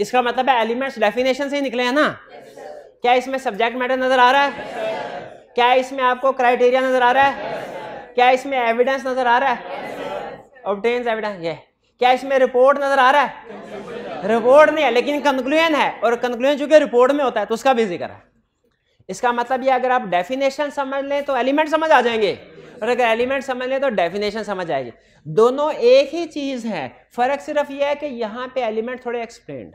इसका मतलब है एलिमेंट्स डेफिनेशन से ही निकले हैं ना क्या इसमें सब्जेक्ट मैटर नजर आ रहा है क्या इसमें आपको क्राइटेरिया नजर आ रहा है क्या इसमें एविडेंस नजर आ रहा है ऑब्टेन्स एविडेंस ये क्या इसमें रिपोर्ट नजर आ रहा है रिपोर्ट नहीं है लेकिन कंक्लूजन है और कंक्लूजन चूंकि रिपोर्ट में होता है तो उसका भी जिक्र है इसका मतलब ये अगर आप डेफिनेशन समझ लें तो एलिमेंट समझ आ जाएंगे और अगर एलिमेंट समझ लें तो डेफिनेशन समझ आएगी दोनों एक ही चीज है फर्क सिर्फ यह है कि यहां पे एलिमेंट थोड़े एक्सप्लेन्ड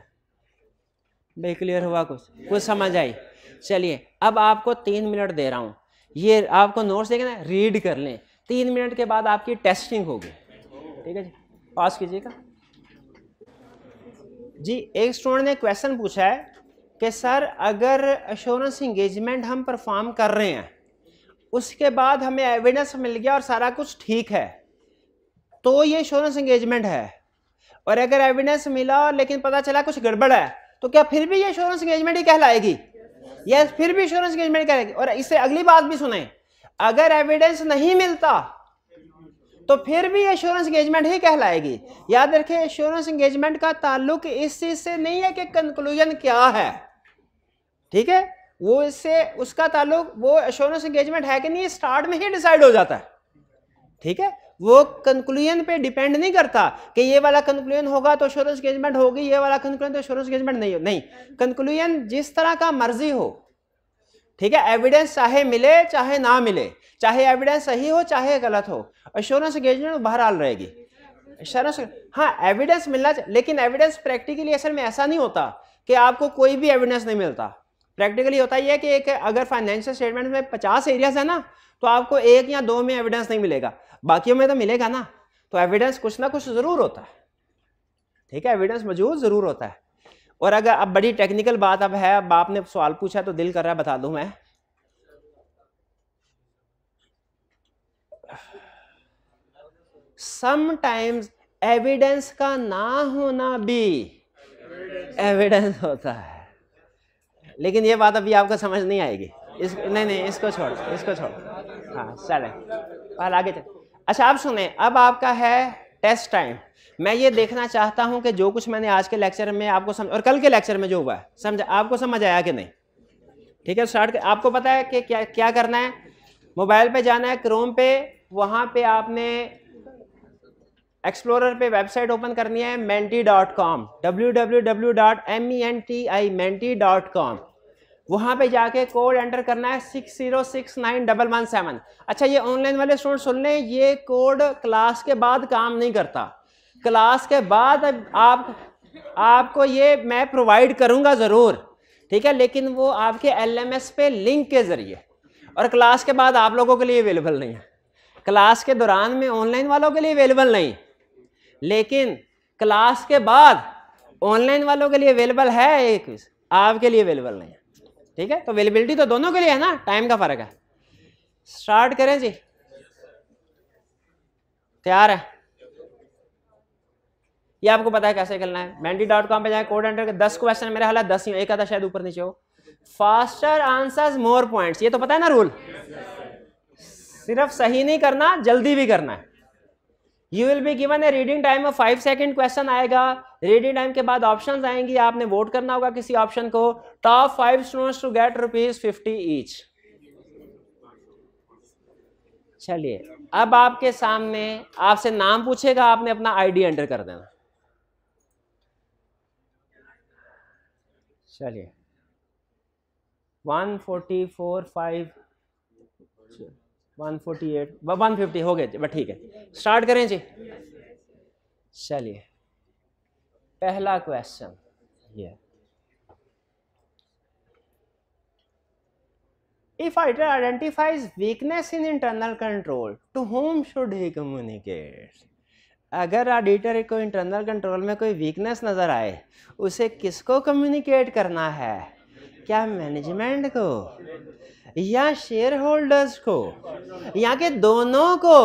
भाई क्लियर हुआ कुछ कुछ समझ आई चलिए अब आपको तीन मिनट दे रहा हूं ये आपको नोट्स देखना ना रीड कर लें तीन मिनट के बाद आपकी टेस्टिंग होगी ठीक है जी पास कीजिएगा जी एक स्टूडेंट ने क्वेश्चन पूछा है कि सर अगर अश्योरेंस इंगेजमेंट हम परफॉर्म कर रहे हैं उसके बाद हमें एविडेंस मिल गया और सारा कुछ ठीक है तो ये इंश्योरेंस एंगेजमेंट है और अगर एविडेंस मिला लेकिन पता चला कुछ गड़बड़ है तो क्या फिर भी ये इंश्योरेंस एंगेजमेंट ही कहलाएगी या फिर भी इंश्योरेंस एंगेजमेंट कहलाएगी और इससे अगली बात भी सुने अगर एविडेंस नहीं मिलता तो फिर भी इंश्योरेंस एंगेजमेंट ही कहलाएगी याद रखिए इंश्योरेंस एंगेजमेंट का ताल्लुक इस चीज से नहीं है कि कंक्लूजन क्या है ठीक है वो इससे उसका ताल्लुक वो एश्योरेंस एंगेजमेंट है कि नहीं स्टार्ट में ही डिसाइड हो जाता है ठीक है वो कंक्लूजन पे डिपेंड नहीं करता कि ये वाला कंक्लूजन होगा तो एश्योरेंस एंगेजमेंट होगी ये वाला कंक्लूजन तो एश्योरेंस एंगेजमेंट नहीं हो नहीं कंक्लूजन जिस तरह का मर्जी हो ठीक है एविडेंस चाहे मिले चाहे ना मिले चाहे एविडेंस सही हो चाहे गलत हो एश्योरेंस एंगेजमेंट बहरहाल रहेगी एश्योरेंस हाँ एविडेंस मिलना लेकिन एविडेंस प्रैक्टिकली असल में ऐसा नहीं होता कि आपको कोई भी एविडेंस नहीं मिलता प्रैक्टिकली होता ही है कि एक अगर फाइनेंशियल स्टेटमेंट में पचास एरियाज है ना तो आपको एक या दो में एविडेंस नहीं मिलेगा बाकियों में तो मिलेगा ना तो एविडेंस कुछ ना कुछ ज़रूर होता है ठीक है एविडेंस मौजूद ज़रूर होता है और अगर अब बड़ी टेक्निकल बात अब है अब आपने सवाल पूछा तो दिल कर रहा है बता दूं मैं समटाइम्स एविडेंस का ना होना भी एविडेंस होता है लेकिन ये बात अभी आपको समझ नहीं आएगी इस नहीं नहीं इसको छोड़ इसको छोड़ हाँ चले पहले आगे चल अच्छा आप सुने अब आपका है टेस्ट टाइम मैं ये देखना चाहता हूँ कि जो कुछ मैंने आज के लेक्चर में आपको समझ और कल के लेक्चर में जो हुआ है समझ आपको समझ आया कि नहीं ठीक है स्टार्ट आपको पता है कि क्या क्या करना है मोबाइल पे जाना है क्रोम पे वहाँ पे आपने एक्सप्लोरर पे वेबसाइट ओपन करनी है menti.com www.menti.com वहाँ पे जाके कोड एंटर करना है six zero six nine double one seven अच्छा ये ऑनलाइन वाले स्टूडेंट सुन लें ये कोड क्लास के बाद काम नहीं करता क्लास के बाद आप आपको ये मैं प्रोवाइड करूँगा ज़रूर ठीक है लेकिन वो आपके एलएमएस पे लिंक के ज़रिए और क्लास के बाद आप लोगों के लिए अवेलेबल नहीं है क्लास के दौरान में ऑनलाइन वालों के लिए अवेलेबल नहीं लेकिन क्लास के बाद ऑनलाइन वालों के लिए अवेलेबल है एक आपके लिए अवेलेबल नहीं ठीक है तो अवेलेबिलिटी तो दोनों के लिए है ना टाइम का फर्क है स्टार्ट करें जी तैयार है ये आपको पता है कैसे करना है मैंडी डॉट कॉम पर जाए कोड एंटर के दस क्वेश्चन मेरे हालात दस ही एक आधा शायद ऊपर नीचे हो फास्टर आंसर मोर पॉइंट्स ये तो पता है ना रूल yes, सिर्फ सही नहीं करना जल्दी भी करना है you will be given a reading time में फाइव सेकेंड क्वेश्चन आएगा रीडिंग टाइम के बाद ऑप्शन आएंगी आपने वोट करना होगा किसी ऑप्शन को top five students to get rupees fifty each चलिए अब आपके सामने आपसे नाम पूछेगा आपने अपना आईडी एंटर कर देना चलिए वन फोर्टी फोर फाइव 148 150 हो गए बस ठीक है स्टार्ट करें जी चलिए पहला क्वेश्चन ये If writer identifies weakness in internal control, to whom should he communicate? अगर ऑडिटर को इंटरनल कंट्रोल में कोई वीकनेस नज़र आए उसे किसको कम्युनिकेट करना है क्या मैनेजमेंट को या शेयर होल्डर्स को या के दोनों को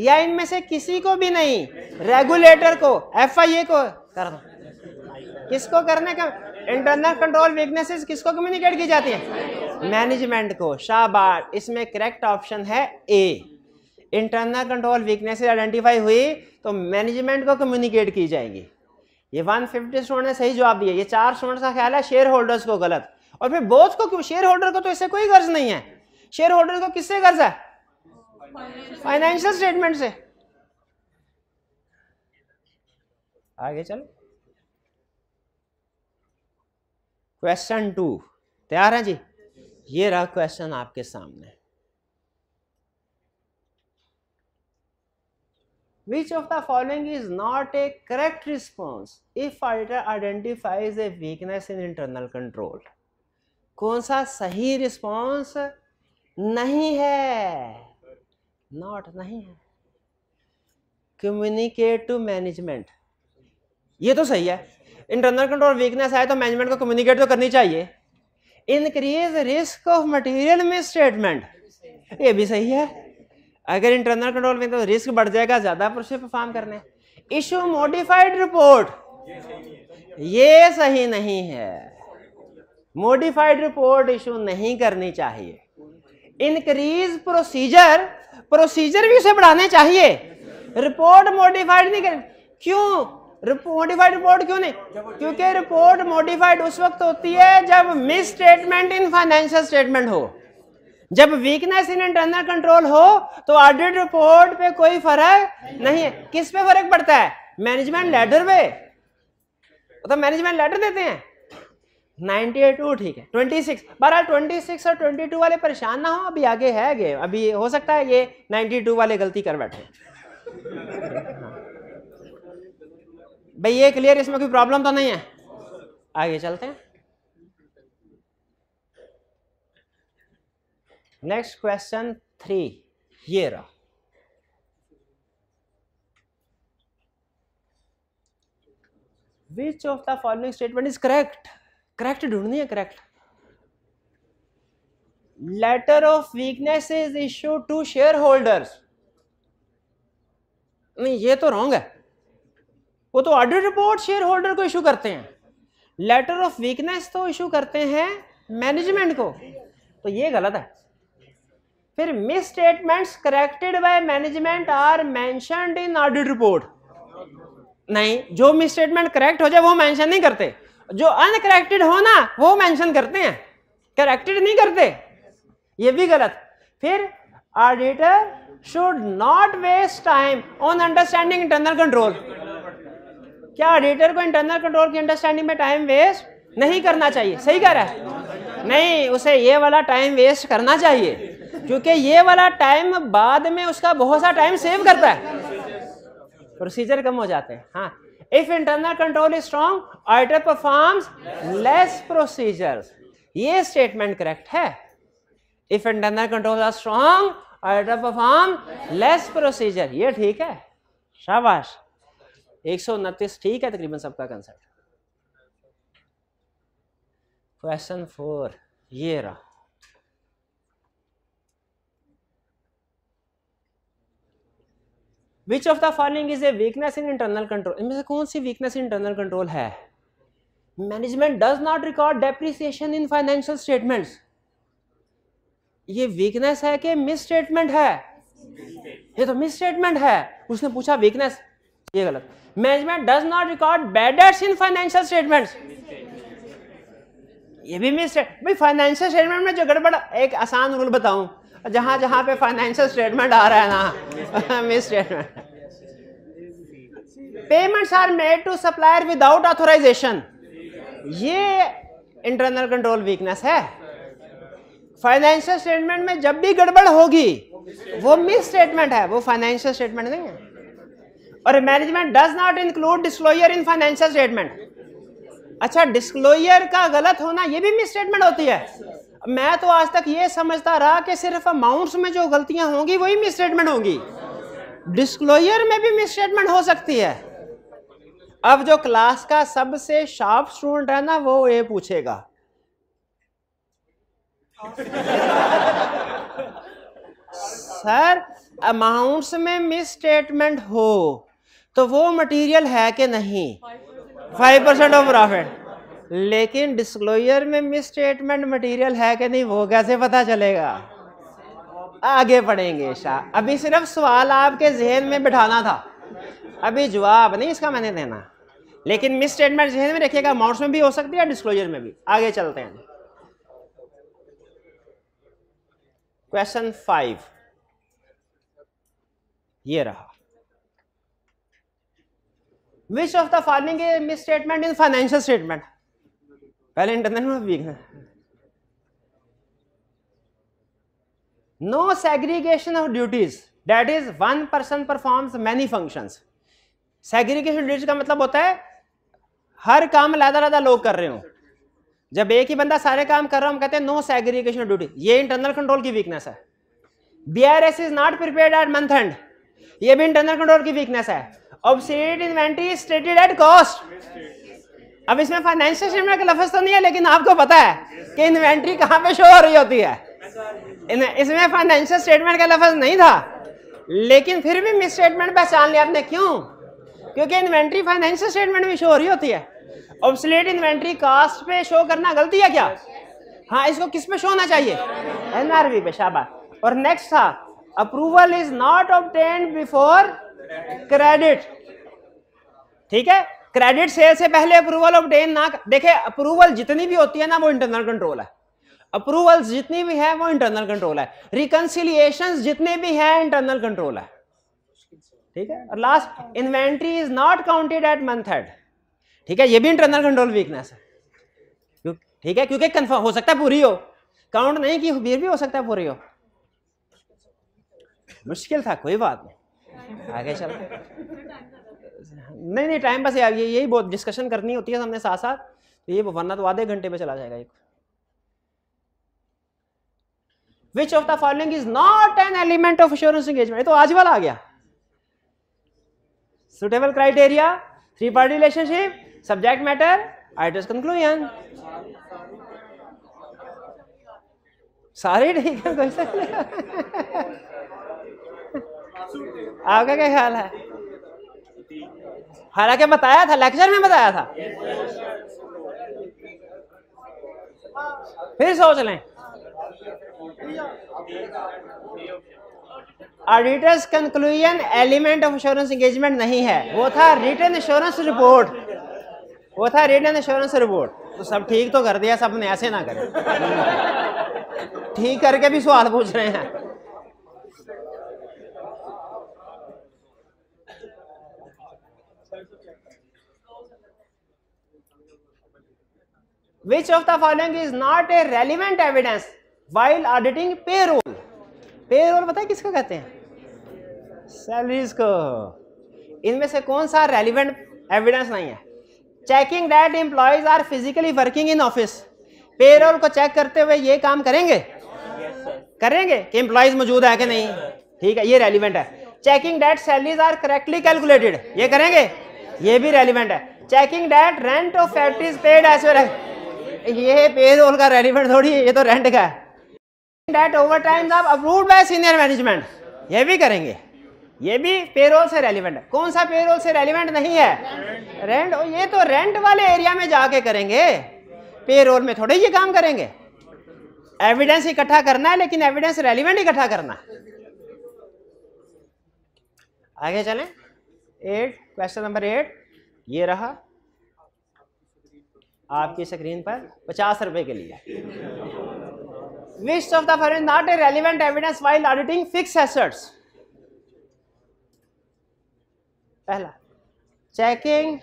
या इनमें से किसी को भी नहीं रेगुलेटर को ए को कर दो किसको करने का इंटरनल कंट्रोल वीकनेसेस किसको कम्युनिकेट की जाती है मैनेजमेंट को शाबाश इसमें करेक्ट ऑप्शन है A internal control weaknesses identify हुई तो मैनेजमेंट को कम्युनिकेट की जाएगी ये 150 स्टूडेंट ने सही जवाब दिया ये चार स्टूडेंट्स का ख्याल है शेयर होल्डर्स को गलत और फिर बोथ को क्यों शेयर होल्डर को तो इससे कोई गर्ज नहीं है शेयर होल्डर को किससे गर्ज है फाइनेंशियल स्टेटमेंट से आगे चलो क्वेश्चन टू तैयार है जी ये रहा क्वेश्चन आपके सामने Which of the following is not a correct response if auditor identifies a weakness in internal control? कौन सा सही रिस्पॉन्स नहीं है नॉट नहीं है कम्युनिकेट टू मैनेजमेंट ये तो सही है इंटरनल कंट्रोल वीकनेस आए तो मैनेजमेंट को कम्युनिकेट तो करनी चाहिए increase risk of material misstatement ये भी सही है अगर इंटरनल कंट्रोल में तो रिस्क बढ़ जाएगा ज्यादा प्रोसेस परफॉर्म करने इशू मॉडिफाइड रिपोर्ट ये सही नहीं है मॉडिफाइड रिपोर्ट इशू नहीं करनी चाहिए इंक्रीज प्रोसीजर प्रोसीजर भी उसे बढ़ाने चाहिए रिपोर्ट मॉडिफाइड नहीं कर क्यों मॉडिफाइड रिपोर्ट क्यों नहीं क्योंकि रिपोर्ट मॉडिफाइड उस वक्त होती है जब misstatement in financial statement हो जब वीकनेस इन इंटरनल कंट्रोल हो तो ऑडिट रिपोर्ट पे कोई फर्क नहीं है किस पे फर्क पड़ता है मैनेजमेंट लेटर पे तो मैनेजमेंट लेटर देते हैं 98 ठीक है 26 बारह 26 और 22 वाले परेशान ना हो अभी आगे है गे अभी हो सकता है ये 92 वाले गलती कर बैठे भाई ये क्लियर इसमें कोई प्रॉब्लम तो नहीं है आगे चलते हैं नेक्स्ट क्वेश्चन थ्री ये रहा which of the following statement is correct correct ढूंढनी है correct letter of weakness is issue to shareholders नहीं ये तो रॉन्ग है वो तो ऑडिट रिपोर्ट शेयर होल्डर को इशू करते हैं लेटर ऑफ वीकनेस तो इशू करते हैं मैनेजमेंट को तो ये गलत है फिर misstatements corrected by management are mentioned in audit report नहीं जो मिस स्टेटमेंट करेक्ट हो जाए वो मैंशन नहीं करते जो अनकरेक्टेड हो ना वो मैंशन करते हैं करेक्टेड नहीं करते ये भी गलत फिर auditor should not waste time on understanding internal control क्या ऑडिटर को इंटरनल कंट्रोल की अंडरस्टैंडिंग में टाइम वेस्ट नहीं करना चाहिए सही कह रहा है नहीं उसे ये वाला टाइम वेस्ट करना चाहिए क्योंकि ये वाला टाइम बाद में उसका बहुत सा टाइम सेव करता है प्रोसीजर कम हो जाते हैं हाँ if internal control is strong auditor performs less procedures ये स्टेटमेंट करेक्ट है if internal control are strong auditor perform less procedure ये ठीक है शाबाश एक सौ उनतीस ठीक है तकरीबन सबका कंसेप्ट क्वेश्चन फोर ये रहा which of the following is a weakness in internal control इनमें से कौन सी वीकनेस इंटरनल कंट्रोल है management does not record depreciation in financial statement ये वीकनेस है कि मिस स्टेटमेंट है ये तो मिस स्टेटमेंट है उसने पूछा वीकनेस ये गलत management does not record bad debts in financial statement ये भी मिस भाई फाइनेंशियल स्टेटमेंट में जो गड़बड़ एक आसान रूल बताऊं जहाँ जहाँ पे फाइनेंशियल स्टेटमेंट आ रहा है ना misstatement payments are made to supplier without authorisation ये इंटरनल कंट्रोल वीकनेस है फाइनेंशियल स्टेटमेंट में जब भी गड़बड़ होगी वो मिस स्टेटमेंट है वो फाइनेंशियल स्टेटमेंट नहीं है और management does not include disclosure in financial statement अच्छा डिस्क्लोजर का गलत होना ये भी मिस स्टेटमेंट होती है मैं तो आज तक ये समझता रहा कि सिर्फ अमाउंट्स में जो गलतियां होंगी वही मिसस्टेटमेंट होंगी डिस्क्लोजर में भी मिसस्टेटमेंट हो सकती है अब जो क्लास का सबसे शार्प स्टूडेंट है ना वो ये पूछेगा सर अमाउंट्स में मिसस्टेटमेंट हो तो वो मटेरियल है कि नहीं फाइव परसेंट ऑफ प्रॉफिट लेकिन डिस्क्लोजर में मिस स्टेटमेंट मटीरियल है कि नहीं वो कैसे पता चलेगा आगे पढ़ेंगे शाह अभी सिर्फ सवाल आपके जहन में बिठाना था अभी जवाब नहीं इसका मैंने देना लेकिन मिस स्टेटमेंट जहन में रखिएगा अमाउंट्स में भी हो सकती है डिस्क्लोजर में भी आगे चलते हैं क्वेश्चन फाइव ये रहा which of the following misstatement in financial statement international was vegan. No segregation of duties that is one person performs many function segregation duties का मतलब होता है हर काम लादा लादा लोग कर रहे हो जब एक ही बंदा सारे काम कर रहा हम कहते हैं नो सेग्रीगेशन ड्यूटी ये इंटरनल कंट्रोल की वीकनेस है B R S is not prepare at month end ये भी इंटरनल कंट्रोल की वीकनेस है obsolete inventory stated at cost अब इसमें फाइनेंशियल स्टेटमेंट का लफज तो नहीं है लेकिन आपको पता है कि इन्वेंट्री कहाँ पे शो हो रही होती है इसमें फाइनेंशियल स्टेटमेंट का लफज नहीं था लेकिन फिर भी मिस स्टेटमेंट पहचान लिया आपने क्यों क्योंकि इन्वेंट्री फाइनेंशियल स्टेटमेंट में शो हो रही होती है ऑब्सलेट इन्वेंट्री कास्ट पे शो करना गलती है क्या हाँ इसको किस पे शो होना चाहिए एनआरवी पे शाबा और नेक्स्ट था approval is not obtain before credit ठीक है क्रेडिट सेल से पहले अप्रूवल ऑब्टेन ना देखे अप्रूवल जितनी भी होती है ना वो इंटरनल कंट्रोल है अप्रूवल्स जितनी भी है वो इंटरनल कंट्रोल है रिकंसिलियेशन जितने भी है इंटरनल कंट्रोल है ठीक है और last inventory is not counted at month head ठीक है ये भी इंटरनल कंट्रोल वीकनेस है ठीक है क्योंकि कंफर्म हो सकता है पूरी हो काउंट नहीं की फिर भी हो सकता है पूरी हो मुश्किल था कोई बात नहीं आगे चलते नहीं नहीं टाइम पास यार ये यही बहुत डिस्कशन करनी होती है हमने साथ साथ तो ये वरना तो आधे घंटे में चला जाएगा एक which of the following is not an element of insurance engagement तो आज वाला आ गया suitable criteria three party relationship subject matter आइटस कंक्लूजन सारे ठीक है तो आपका क्या ख्याल है हालांकि बताया था लेक्चर में बताया था फिर सोच लें auditor's conclusion element of insurance engagement नहीं है वो था रिटर्न इंश्योरेंस रिपोर्ट वो था रिटर्न इंश्योरेंस रिपोर्ट तो सब ठीक तो कर दिया सबने ऐसे ना करें ठीक करके भी सवाल पूछ रहे हैं which of the following is not a relevant evidence while auditing payroll payroll पता है किसको कहते हैं सैलरीज को इनमें से कौन सा रेलिवेंट एविडेंस नहीं है checking that employees are physically working in office payroll को चेक करते हुए ये काम करेंगे yes, करेंगे कि एम्प्लॉयज मौजूद है कि नहीं ठीक है ये रेलिवेंट है checking that salaries are correctly calculated ये करेंगे ये भी रेलिवेंट है checking that rent of factories paid as well ये पे रोल का रेलिवेंट थोड़ी ये तो रेंट का है that overtime approved by senior management ये भी करेंगे ये भी पेरोल से रेलिवेंट है कौन सा पेरोल से रेलिवेंट नहीं है रेंट ये तो रेंट वाले एरिया में जाके करेंगे पेरोल में थोड़े ये काम करेंगे एविडेंस इकट्ठा करना है लेकिन एविडेंस रेलिवेंट इकट्ठा करना आगे चलें एट क्वेश्चन नंबर एट ये रहा आपकी स्क्रीन पर पचास रुपए के लिए which of the is not a relevant evidence while auditing fix assets पहला चेकिंग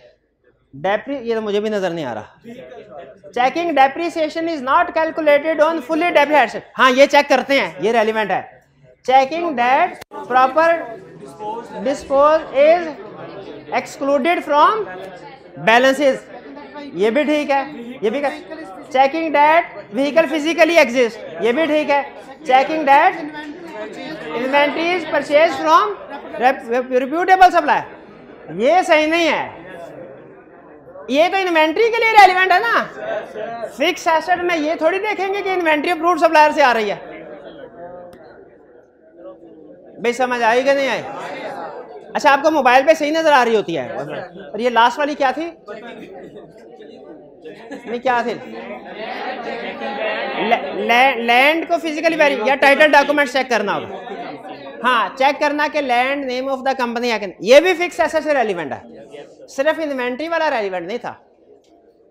डेप्री ये तो मुझे भी नजर नहीं आ रहा checking depreciation is not calculated on fully depreciated हाँ ये चेक करते हैं ये रेलिवेंट है checking that proper dispose is excluded from balances ये भी ठीक है ये भी checking that vehicle physically exist ये भी ठीक है checking that inventories purchase from reputable supply ये सही नहीं है ये तो इन्वेंट्री के लिए रेलिवेंट है ना फिक्स एसेट में ये थोड़ी देखेंगे कि इन्वेंट्री अप्रूव सप्लायर से आ रही है भाई समझ आई कि नहीं आई अच्छा आपको मोबाइल पे सही नजर आ रही होती है और ये लास्ट वाली क्या थी नहीं क्या थी लैंड को फिजिकली वेरी या टाइटल डॉक्यूमेंट चेक करना होगा हाँ चेक करना कि land name of the company ये भी फिक्स ऐसे से रेलिवेंट है सिर्फ इन्वेंट्री वाला रेलिवेंट नहीं था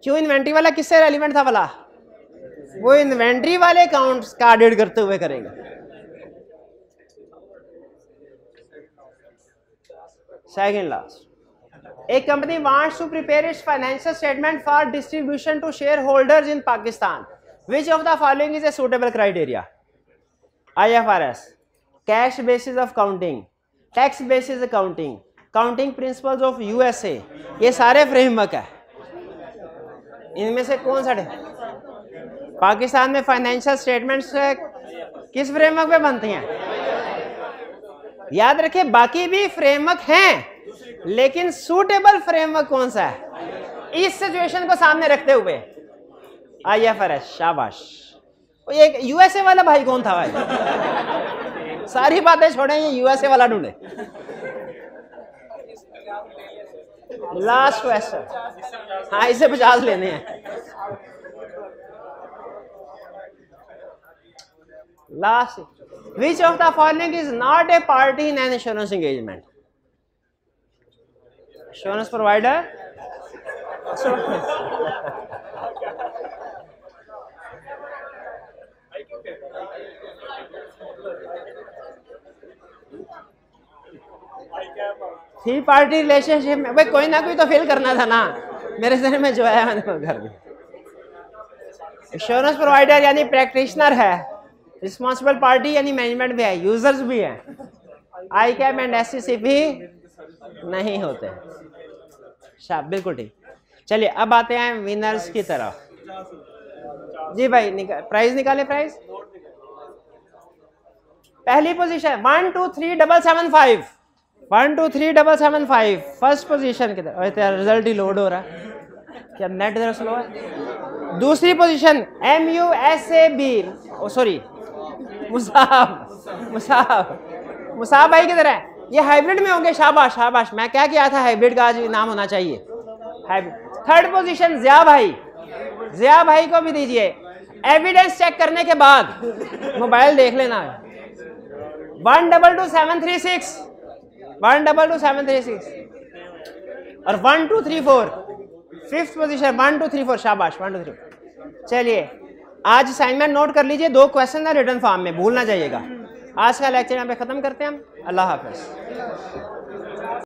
क्यों इन्वेंट्री वाला किससे रेलिवेंट था भला वो इन्वेंट्री वाले अकाउंट्स का ऑडिट करते हुए करेंगे second last a company wants to prepare its financial statement for distribution to shareholders in Pakistan which of the following is a suitable criteria I cash basis of counting tax basis accounting counting principle of USA ये सारे फ्रेमवर्क है इनमें से कौन सा पाकिस्तान में फाइनेंशियल स्टेटमेंट्स किस फ्रेमवर्क पे बनती हैं याद रखे बाकी भी फ्रेमवर्क हैं लेकिन सूटेबल फ्रेमवर्क कौन सा है इस सिचुएशन को सामने रखते हुए आई एफ आर एस शाबाश एक यूएसए वाला भाई कौन था भाई सारी बातें छोड़े ये यूएसए वाला ढूंढे लास्ट क्वेश्चन हाँ इसे पचास लेने हैं last Which of the following is not a party in an insurance engagement? Insurance provider. Three party relationship में भाई कोई ना कोई तो फेल करना था ना मेरे जहन में जो है मैंने कर दिया इंश्योरेंस प्रोवाइडर यानी प्रैक्टिशनर है रिस्पॉन्सिबल पार्टी यानी मैनेजमेंट भी है यूजर्स भी हैं आई कैम एंड एस भी नहीं होते शाह बिल्कुल ठीक चलिए अब आते हैं विनर्स की तरफ जी भाई निका, प्राइज निकाले प्राइज पहली position one two three double seven five one two three double seven five first position की तरफ तेरा रिजल्ट ही लोड हो रहा है क्या नेट जरा स्लो है दूसरी position M U S A B sorry Musab Musab Musab भाई किधर है ये हाइब्रिड में होंगे शाबाश शाबाश मैं क्या किया था हाइब्रिड का आज नाम होना चाहिए थर्ड पोजीशन जिया भाई जिया भाई को भी दीजिए एविडेंस चेक करने के बाद मोबाइल देख लेना है one double two seven three six one double two seven three six और one two three four fifth position one two three four शाबाश वन टू थ्री चलिए आज असाइनमेंट नोट कर लीजिए दो क्वेश्चन है रिटर्न फॉर्म में भूलना चाहिएगा आज का लेक्चर यहाँ पे ख़त्म करते हैं हम अल्लाह हाफिज़